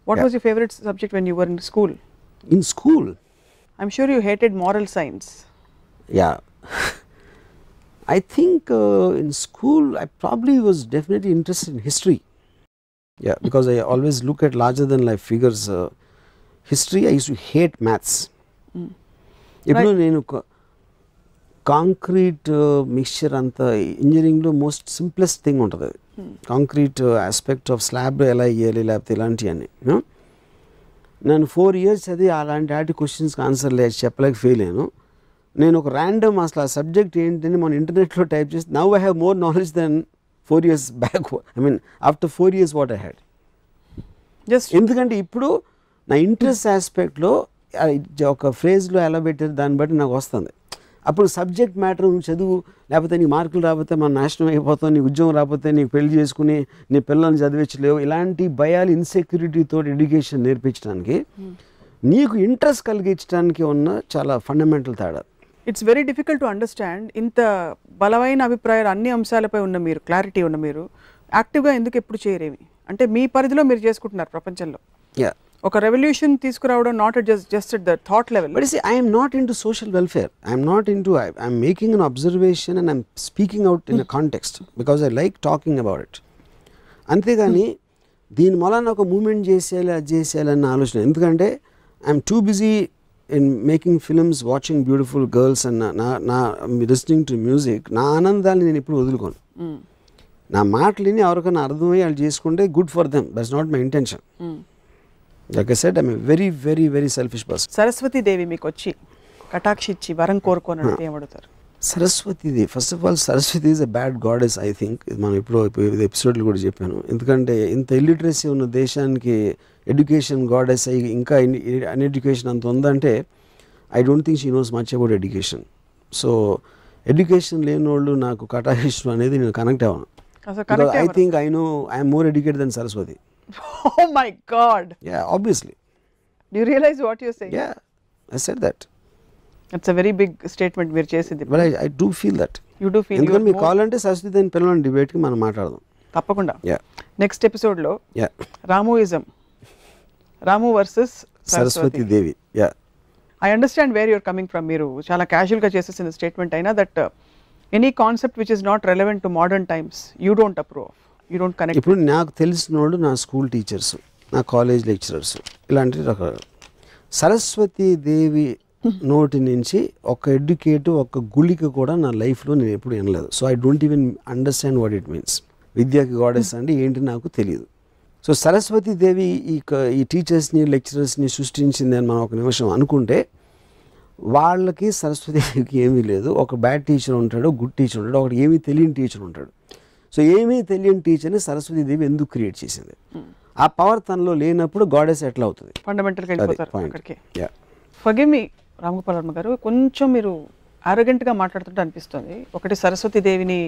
What was your favorite subject when you were in school? In school? I'm sure you hated moral science. Yeah. I think uh, in school I probably was definitely interested in history. Yeah, because I always look at larger than life figures. Uh, history I used to hate maths. ఇప్పుడు నేను concrete mixture అంతా ఇంజనీరింగ్లో most simplest thing ఉంటుంది అది concrete aspect of slab ఎలా వేయాలి లేకపోతే ఇలాంటివన్నీ నేను ఫోర్ ఇయర్స్ అది అలాంటి ఆటి క్వశ్చన్స్కి ఆన్సర్ లేదు చెప్పలేక ఫెయిల్ అయ్యాను నేను ఒక ర్యాండమ్ అసలు ఆ సబ్జెక్ట్ ఏంటని మన ఇంటర్నెట్లో టైప్ చేసి now I have more knowledge than four years back I mean after four years what I had just ఎందుకంటే ఇప్పుడు నా ఇంట్రెస్ట్ ఆస్పెక్ట్లో hmm. ఒక ఫ్రేజ్లో ఎలా పెట్టారు దాన్ని బట్టి నాకు వస్తుంది అప్పుడు సబ్జెక్ట్ మ్యాటర్ నువ్వు చదువు లేకపోతే నీ మార్కులు రాకపోతే మన నాశనం అయిపోతావు నీ ఉద్యోగం రాకపోతే నీకు పెళ్లి చేసుకుని నీ పిల్లల్ని చదివించలేవు ఇలాంటి భయాలు ఇన్సెక్యూరిటీతో ఎడ్యుకేషన్ నేర్పించడానికి hmm. నీకు ఇంట్రెస్ట్ కలిగించడానికి ఉన్న చాలా ఫండమెంటల్ తేడా it's very difficult to understand ఇంత బలమైన అభిప్రాయాలు అన్ని అంశాలపై ఉన్న మీరు క్లారిటీ ఉన్న మీరు యాక్టివ్గా ఎందుకు ఎప్పుడు చేయరేమి అంటే మీ పరిధిలో మీరు చేసుకుంటున్నారు ప్రపంచంలో ఒక రెవల్యూషన్ తీసుకురావడం not just just at the thought level but see I'm not into social welfare I'm not into I'm making an observation and I'm speaking out in a context because I like talking about it అంతేగాని దీని మొలన ఒక moment చేసేయాలి అది చేసేయాలన్న ఆలోచన ఎందుకంటే I'm too busy in making films, watching beautiful girls అన్న నా నా లిస్నింగ్ టు మ్యూజిక్ నా ఆనందాన్ని నేను ఇప్పుడు వదులుకోను hmm. నా విని ఎవరికైనా అర్థమయ్యి వాళ్ళు చేసుకుంటే good for them that's not my intention like I said I'm very very very selfish person Saraswatidevi మీకు వచ్చి కటాక్షిచ్చి వరం కోరుకోనట్టు hmm. ఏమడుతారు సరస్వతిది first of all Saraswati is a bad goddess I think మనం ఇప్పుడు ఎపిసోడ్లు కూడా చెప్పాను ఎందుకంటే ఇంత ఇల్లిటరసీ ఉన్న దేశానికి ఎడ్యుకేషన్ గాడెస్ అయ్యి ఇంకా అన్ఎడ్యుకేషన్ అంత ఉందంటే I don't think she knows much about education so education లేని వాళ్ళు నాకు కటాహిష్యం అనేది నేను కనెక్ట్ అవ్వను I think I know I'm more educated than Saraswati my god yeah obviously you realise what you say yeah I said that it's a very big statement మీరు చేసింది but I I do feel that you do feel ఎందుకంటే మీకు కావాలంటే సరస్వతి దాని పిల్లలని డిబేట్కి మనం మాట్లాడదాం తప్పకుండా యా నెక్స్ట్ ఎపిసోడ్లో రామోయిజం Ramu versus Saraswati Devi yeah I understand where you're coming from మీరు చాలా క్యాజువల్గా చేసేసిన స్టేట్మెంట్ అయినా that any concept which is not relevant to modern times you don't approve you don't connect ఇప్పుడు నాకు తెలిసిన వాళ్ళు నా స్కూల్ టీచర్స్ నా కాలేజ్ లెక్చరర్స్ ఇలాంటి రకాలు సరస్వతి దేవి నోటి నుంచి ఒక ఎడ్యుకేట్ ఒక గుళిక కూడా నా లైఫ్లో నేను ఎప్పుడు వినలేదు so I don't even understand what it means విద్యాకి గాడెస్ అంటే ఏంటి నాకు తెలియదు సో సరస్వతి దేవి ఈ ఈ టీచర్స్ని లెక్చరర్స్ని సృష్టించింది అని మనం ఒక నిమిషం అనుకుంటే వాళ్ళకి సరస్వతి దేవికి ఏమీ లేదు ఒక బ్యాడ్ టీచర్ ఉంటాడు గుడ్ టీచర్ ఉంటాడు ఒకటి ఏమీ తెలియని టీచర్ ఉంటాడు సో ఏమీ తెలియని టీచర్ని దేవి ఎందుకు క్రియేట్ చేసింది ఆ పవర్ తనలో లేనప్పుడు గాడెస్ ఎట్లా అవుతుంది fundamental forgive me Ramgopal Varma గారు కొంచెం మీరు ఆరోగెంట్గా మాట్లాడుతుంటే అనిపిస్తుంది ఒకటి సరస్వతి దేవిని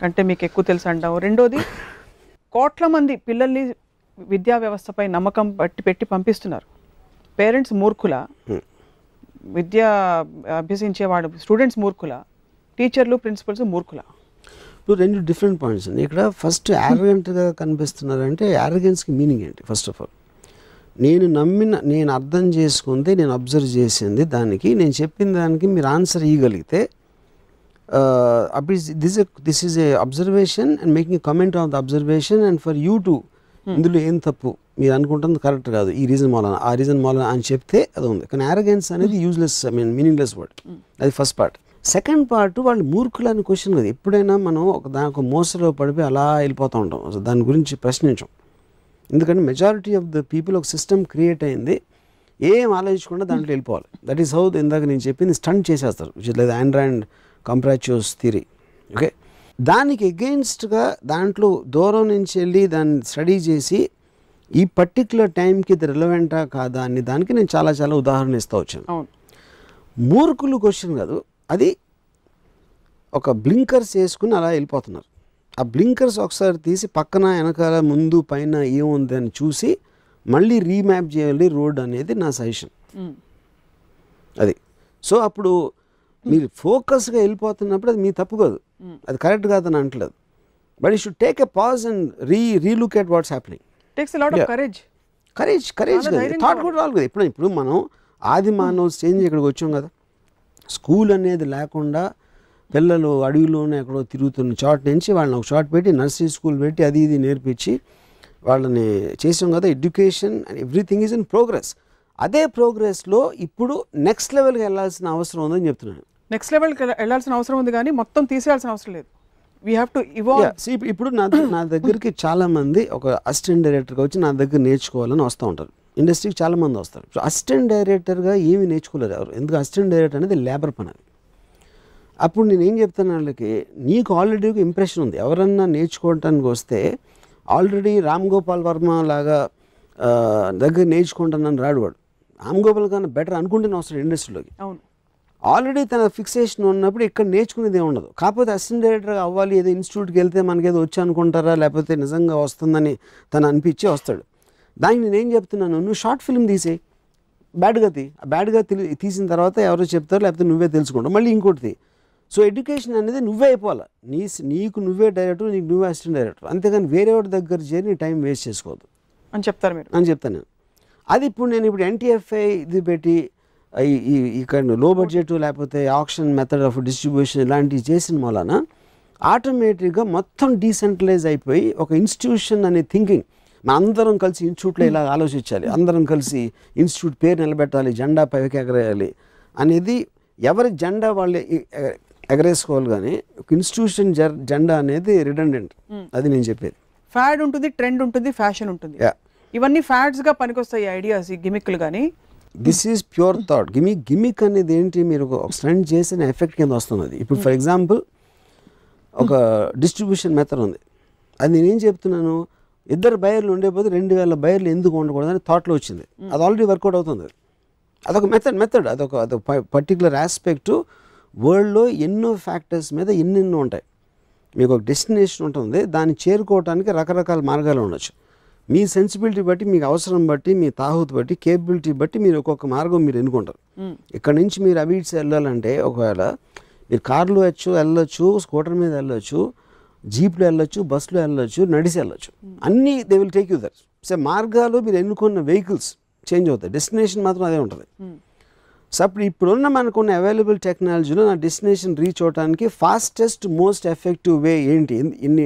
కంటే మీకు ఎక్కువ తెలుసు అంటాం రెండోది కోట్ల మంది పిల్లల్ని విద్యా వ్యవస్థపై నమ్మకం బట్టి పెట్టి పంపిస్తున్నారు పేరెంట్స్ మూర్ఖుల విద్య అభ్యసించేవాడు స్టూడెంట్స్ మూర్ఖుల టీచర్లు ప్రిన్సిపల్స్ మూర్ఖుల రెండు డిఫరెంట్ పాయింట్స్ అండి ఇక్కడ ఫస్ట్ యారగెంట్గా కనిపిస్తున్నారంటే యారగెన్స్కి మీనింగ్ ఏంటి ఫస్ట్ ఆఫ్ ఆల్ నేను నమ్మిన నేను అర్థం చేసుకుంది నేను అబ్జర్వ్ చేసింది దానికి నేను చెప్పిన దానికి మీరు ఆన్సర్ ఇవ్వగలిగితే అబ్ this this is a observation and making comment on the observation and for you to ఇందులో ఏం తప్పు మీరు అనుకుంటుంది కరెక్ట్ కాదు ఈ రీజన్ మాలన ఆ రీజన్ మాలన అని చెప్తే అది ఉంది కానీ యారగెన్స్ అనేది useless I mean meaningless word అది ఫస్ట్ పార్ట్ సెకండ్ పార్ట్ వాళ్ళు మూర్ఖులు అనే క్వశ్చన్ కదా ఎప్పుడైనా మనం ఒక దాని ఒక మోసలో పడిపోయి అలా వెళ్ళిపోతూ ఉంటాం దాని గురించి ప్రశ్నించాం ఎందుకంటే మెజారిటీ ఆఫ్ ద పీపుల్ ఒక సిస్టమ్ క్రియేట్ అయింది ఏం ఆలోచించకుండా దాంట్లో వెళ్ళిపోవాలి దట్ ఈస్ హౌ ఇందాక నేను చెప్పింది స్టంట్ చేసేస్తారు విచ్ ఇస్ ఆండ్రాయిడ్ కంప్రాచ్యూస్ థిరీ ఓకే దానికి ఎగెయిన్స్ట్గా దాంట్లో దూరం నుంచి వెళ్ళి దాన్ని స్టడీ చేసి ఈ పర్టిక్యులర్ టైంకి ఇది రిలవెంటా కాదా అని దానికి నేను చాలా చాలా ఉదాహరణ ఇస్తూ వచ్చాను మూర్ఖులు క్వశ్చన్ కాదు అది ఒక బ్లింకర్స్ వేసుకుని అలా వెళ్ళిపోతున్నారు ఆ బ్లింకర్స్ ఒకసారి తీసి పక్కన వెనకాల ముందు పైన ఏముంది అని చూసి మళ్ళీ రీమ్యాప్ చేయాలి రోడ్ అనేది నా సజెషన్ అది సో అప్పుడు మీరు ఫోకస్గా వెళ్ళిపోతున్నప్పుడు అది మీ తప్పు కాదు అది కరెక్ట్ కాదని అంటలేదు but you should take a pause and re relook at what's happening courage courage courage thought కూడా రాలేదు ఇప్పుడు ఇప్పుడు మనం ఆది మానవులు చేంజ్ ఇక్కడికి వచ్చాం కదా స్కూల్ అనేది లేకుండా పిల్లలు అడవిలోనే ఎక్కడో తిరుగుతున్న చోట నుంచి వాళ్ళని ఒక చోట పెట్టి నర్సరీ స్కూల్ పెట్టి అది ఇది నేర్పించి వాళ్ళని చేసాం కదా education and everything is in progress అదే ప్రోగ్రెస్లో ఇప్పుడు నెక్స్ట్ లెవెల్కి వెళ్ళాల్సిన అవసరం ఉందని చెప్తున్నాను నెక్స్ట్ లెవెల్కి వెళ్ళాల్సిన అవసరం ఉంది కానీ మొత్తం తీసేయాల్సిన అవసరం లేదు వీ హ్యావ్ టు ఇవాల్వ్ ఇప్పుడు నా నా దగ్గరికి చాలామంది ఒక అసిస్టెంట్ డైరెక్టర్గా వచ్చి నా దగ్గర నేర్చుకోవాలని వస్తూ ఉంటారు ఇండస్ట్రీకి చాలామంది వస్తారు అసిస్టెంట్ డైరెక్టర్గా ఏమి నేర్చుకోలేదు ఎవరు ఎందుకు అసిస్టెంట్ డైరెక్టర్ అనేది లేబర్ పని అప్పుడు నేను ఏం చెప్తాను వాళ్ళకి నీకు ఆల్రెడీ ఒక ఇంప్రెషన్ ఉంది ఎవరన్నా నేర్చుకోవటానికి వస్తే ఆల్రెడీ రామ్ గోపాల్ వర్మ లాగా దగ్గర నేర్చుకుంటానని రాడు వాడు రామ్ గోపాల్ కన్నా బెటర్ అనుకుంటేనే వస్తాడు ఇండస్ట్రీలోకి అవును ఆల్రెడీ తన ఫిక్సేషన్ ఉన్నప్పుడు ఇక్కడ నేర్చుకునేది ఉండదు కాకపోతే అసిస్టెంట్ డైరెక్టర్ అవ్వాలి ఏదో ఇన్స్టిట్యూట్కి వెళ్తే మనకి ఏదో వచ్చి అనుకుంటారా లేకపోతే నిజంగా వస్తుందని తను అనిపించి వస్తాడు దానికి నేనేం చెప్తున్నాను నువ్వు షార్ట్ ఫిల్మ్ తీసేయి బ్యాడ్గా తీ బ్యాడ్గా తీసిన తర్వాత ఎవరో చెప్తారు లేకపోతే నువ్వే తెలుసుకుంటావు మళ్ళీ ఇంకోటి సో ఎడ్యుకేషన్ అనేది నువ్వే అయిపోవాలి నీ నీకు నువ్వే డైరెక్టర్ నీకు నువ్వే అసిస్టెంట్ డైరెక్టర్ అంతేగాని వేరే వాడి దగ్గర చేరి నీ టైం వేస్ట్ చేసుకోవద్దు అని చెప్తారు మీరు అని చెప్తాను నేను అది ఇప్పుడు నేను ఇప్పుడు ఎన్టీఎఫ్ఐ ఇది పెట్టి ఈ ఇక్కడ లో బడ్జెట్ లేకపోతే ఆప్షన్ మెథడ్ ఆఫ్ డిస్ట్రిబ్యూషన్ ఇలాంటివి చేసిన వలన ఆటోమేటిక్గా మొత్తం డీసెంట్రలైజ్ అయిపోయి ఒక ఇన్స్టిట్యూషన్ అనే థింకింగ్ అందరం కలిసి ఇన్స్టిట్యూట్లో ఇలా ఆలోచించాలి అందరం కలిసి ఇన్స్టిట్యూట్ పేరు నిలబెట్టాలి జెండా పైకి ఎగరేయాలి అనేది ఎవరి జెండా వాళ్ళు ఎగరేసుకోవాలి కానీ ఇన్స్టిట్యూషన్ జెండా అనేది రిడండెంట్ అది నేను చెప్పేది ఫ్యాడ్ ఉంటుంది ట్రెండ్ ఉంటుంది ఫ్యాషన్ ఉంటుంది ఇవన్నీ ఫ్యాడ్స్ గా పనికొస్తాయి ఐడియాస్ ఈ గిమిక్లు కానీ this is pure thought gimmick gimmick అనేది ఏంటి మీరు స్టంట్ చేసిన ఎఫెక్ట్ కింద వస్తున్నది ఇప్పుడు ఫర్ ఎగ్జాంపుల్ ఒక డిస్ట్రిబ్యూషన్ మెథడ్ ఉంది అది నేనేం చెప్తున్నాను ఇద్దరు బయర్లు ఉండేపోతే రెండు వేల బయర్లు ఎందుకు ఉండకూడదు అని థాట్లో వచ్చింది అది ఆల్రెడీ వర్కౌట్ అవుతుంది అదొక మెథడ్ మెథడ్ అదొక అదొక పర్టికులర్ ఆస్పెక్టు వరల్డ్లో ఎన్నో ఫ్యాక్టర్స్ మీద ఎన్నెన్నో ఉంటాయి మీకు ఒక డెస్టినేషన్ ఉంటుంది దాన్ని చేరుకోవడానికి రకరకాల మార్గాలు ఉండొచ్చు మీ సెన్సిబిలిటీ బట్టి మీకు అవసరం బట్టి మీ తాహూత్ బట్టి కేపబిలిటీ బట్టి మీరు ఒక్కొక్క మార్గం మీరు ఎన్నుకుంటారు ఇక్కడ నుంచి మీరు అబీట్స్ వెళ్ళాలంటే ఒకవేళ మీరు కార్లో వచ్చు వెళ్ళొచ్చు స్కూటర్ మీద వెళ్ళొచ్చు జీప్లో వెళ్ళొచ్చు బస్సులో వెళ్ళొచ్చు నడిసి వెళ్ళొచ్చు అన్నీ they will take you there so మార్గాలు మీరు ఎన్నుకున్న వెహికల్స్ చేంజ్ అవుతాయి డెస్టినేషన్ మాత్రం అదే ఉంటుంది సో అప్పుడు ఇప్పుడున్న మనకున్న అవైలబుల్ టెక్నాలజీలో నా డెస్టినేషన్ రీచ్ అవడానికి ఫాస్టెస్ట్ మోస్ట్ ఎఫెక్టివ్ వే ఏంటి ఇన్ని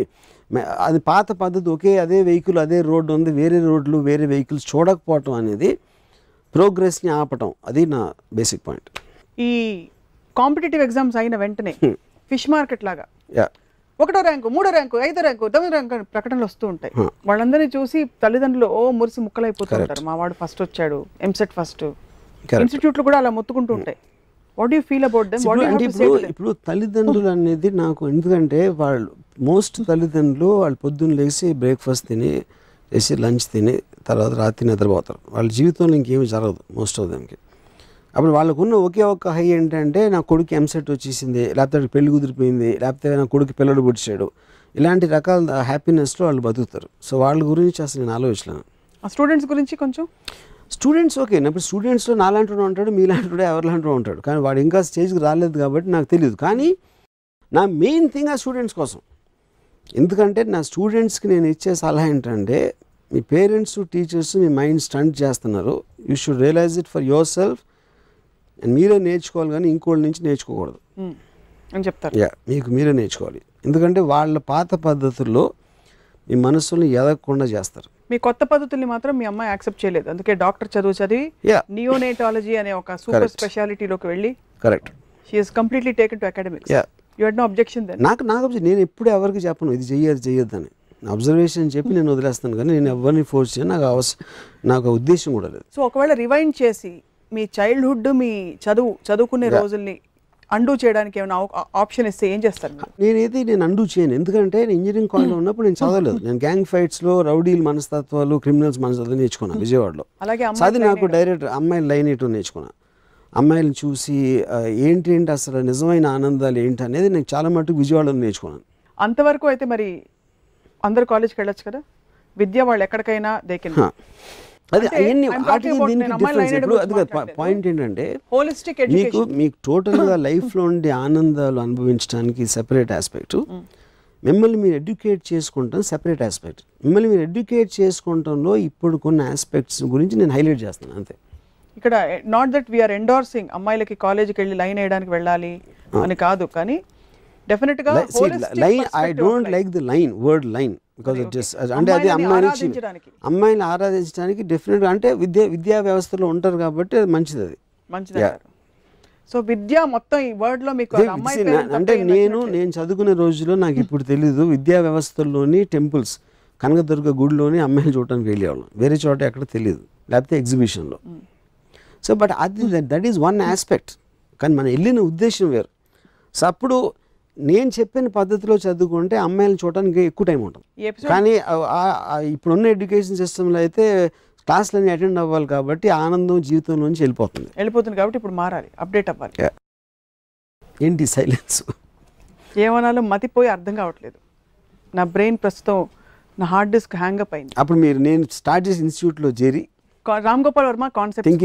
అది పాత పద్ధతి ఒకే అదే వెహికల్ అదే రోడ్డు ఉంది వేరే రోడ్లు వేరే వెహికల్స్ చూడకపోవటం అనేది ప్రోగ్రెస్ని ఆపటం అది నా బేసిక్ పాయింట్ ఈ కాంపిటేటివ్ ఎగ్జామ్స్ అయిన వెంటనే ఫిష్ మార్కెట్ లాగా ఒకటో ర్యాంకు మూడో ర్యాంకు ఐదో ర్యాంకు తొమ్మిదో ర్యాంకు ప్రకటనలు వస్తూ ఉంటాయి వాళ్ళందరినీ చూసి తల్లిదండ్రులు ఓ మురిసి ముక్కలైపోతుంటారు మా వాడు ఫస్ట్ వచ్చాడు ఎంసెట్ ఫస్ట్ ఇన్స్టిట్యూట్లు కూడా అలా మొత్తుకుంటూ mm. ఉంటాయి what you feel about them ఇప్పుడు ఇప్పుడు తల్లిదండ్రులు అనేది నాకు ఎందుకంటే వాళ్ళు మోస్ట్ తల్లిదండ్రులు వాళ్ళు పొద్దున్న లేచి బ్రేక్ఫాస్ట్ తిని లేచి లంచ్ తిని తర్వాత రాత్రి నిద్రపోతారు వాళ్ళ జీవితంలో ఇంకేమి జరగదు మోస్ట్ ఆఫ్ దానికి అప్పుడు వాళ్ళకున్న ఒకే ఒక్క హై ఏంటంటే నా కొడుకు ఎంసెట్ వచ్చేసింది లేకపోతే పెళ్లి కుదిరిపోయింది లేకపోతే నా కొడుకు పిల్లడు పుడిచాడు ఇలాంటి రకాల హ్యాపీనెస్లో వాళ్ళు బతుకుతారు సో వాళ్ళ గురించి అసలు నేను ఆలోచించాను స్టూడెంట్స్ గురించి కొంచెం స్టూడెంట్స్ ఓకే ఇప్పుడు స్టూడెంట్స్లో నాలాంటి ఉంటాడు మీలాంటి ఎవరిలాంటి ఉంటాడు కానీ వాడు ఇంకా స్టేజ్కి రాలేదు కాబట్టి నాకు తెలియదు కానీ నా మెయిన్ థింగ్ ఆ స్టూడెంట్స్ కోసం ఎందుకంటే నా స్టూడెంట్స్కి నేను ఇచ్చే సలహా ఏంటంటే మీ పేరెంట్స్ టీచర్స్ మీ మైండ్ స్టంట్ చేస్తున్నారు you should realise it for yourself and మీరే నేర్చుకోవాలి కానీ ఇంకోళ్ళ నుంచి నేర్చుకోకూడదు అని చెప్తారు యా మీకు మీరే నేర్చుకోవాలి ఎందుకంటే వాళ్ళ పాత పద్ధతుల్లో మీ మనసుల్ని ఎదగకుండా చేస్తారు మీ కొత్త పద్ధతుల్ని మాత్రం మీ అమ్మాయి యాక్సెప్ట్ చేయలేదు అందుకే డాక్టర్ చదువు చదివి నియోనేటాలజీ అనే ఒక సూపర్ స్పెషాలిటీలోకి వెళ్ళి correct she is completely taken to academics you had no objection then నాకు నాకు నేను ఎప్పుడు ఎవరికి చెప్పను ఇది చెయ్యదు అని అబ్జర్వేషన్ చెప్పి నేను వదిలేస్తాను కానీ నేను ఎవరిని ఫోర్స్ చేయను నాకు అవసరం నాకు ఉద్దేశం కూడా లేదు సో ఒకవేళ రివైండ్ చేసి మీ చైల్డ్హుడ్ మీ చదువు చదువుకునే రోజుల్ని అండూ చేయడానికి ఏమైనా ఆప్షన్ ఇస్తే ఏం చేస్తారు నేనైతే నేను అండూ చేయను ఎందుకంటే నేను ఇంజనీరింగ్ కాలేజ్లో ఉన్నప్పుడు నేను చదవలేదు నేను గ్యాంగ్ ఫైట్స్లో రౌడీలు మనస్తత్వాలు క్రిమినల్స్ మనస్తత్వాలు నేర్చుకున్నాను విజయవాడలో అలాగే అది నాకు డైరెక్ట్ అమ్మాయిలు లైన్ ఇటు నేర్చుకున్నాను అమ్మాయిలను చూసి ఏంటి ఏంటి అసలు నిజమైన ఆనందాలు ఏంటి అనేది నేను చాలా మటుకు విజయవాడలో నేర్చుకున్నాను అంతవరకు అయితే మరి అందరు కాలేజ్కి వెళ్ళొచ్చు కదా విద్య వాళ్ళు ఎక్కడికైనా దేకిన పాయింట్ ఏంటంటే మీకు మీకు టోటల్గా లైఫ్లో ఉండే ఆనందాలు అనుభవించడానికి సెపరేట్ ఆస్పెక్ట్ hmm. మిమ్మల్ని మీరు ఎడ్యుకేట్ చేసుకుంటాం సెపరేట్ ఆస్పెక్ట్ మిమ్మల్ని మీరు ఎడ్యుకేట్ చేసుకోవటంలో ఇప్పుడు కొన్ని ఆస్పెక్ట్స్ గురించి నేను హైలైట్ చేస్తాను అంతే ఇక్కడ నాట్ దట్ వీఆర్ ఎండోర్సింగ్ అమ్మాయిలకి కాలేజీకి వెళ్ళి లైన్ వేయడానికి వెళ్ళాలి అని కాదు కానీ డెఫినెట్గా line I don't like the line word line because of just అంటే అది అమ్మాయిని అమ్మాయిని ఆరాధించడానికి డెఫినెట్గా అంటే విద్య విద్యా వ్యవస్థలో ఉంటారు కాబట్టి అది మంచిది అది మంచిది సో విద్య మొత్తం ఈ వర్డ్ లో మీకు అంటే నేను నేను చదువుకునే రోజుల్లో నాకు hmm. ఇప్పుడు తెలీదు విద్యా వ్యవస్థల్లోని టెంపుల్స్ కనకదుర్గ గుడిలోని అమ్మాయిలు చూడటానికి వెళ్ళేవాళ్ళం వేరే చోట ఎక్కడ తెలియదు లేకపోతే ఎగ్జిబిషన్లో సో బట్ అది దట్ ఈజ్ వన్ ఆస్పెక్ట్ కానీ మనం వెళ్ళిన ఉద్దేశం వేరు సో అప్పుడు నేను చెప్పిన పద్ధతిలో చదువుకుంటే అమ్మాయిలను చూడటానికి ఎక్కువ టైం ఉంటుంది కానీ ఇప్పుడున్న ఎడ్యుకేషన్ సిస్టంలో అయితే క్లాసులు అన్ని అటెండ్ అవ్వాలి కాబట్టి ఆనందం జీవితం నుంచి వెళ్ళిపోతుంది వెళ్ళిపోతుంది కాబట్టి ఇప్పుడు మారాలి అప్డేట్ అవ్వాలి ఏంటి సైలెన్స్ ఏమన్నాలో మతిపోయి అర్థం కావట్లేదు నా బ్రెయిన్ ప్రస్తుతం నా హార్డ్ డిస్క్ హ్యాంగ్ అప్ అయింది అప్పుడు మీరు నేను స్టార్ట్ చేసి ఇన్స్టిట్యూట్లో చేరి రామ్ గోపాల్ వర్మ కాన్సెప్ట్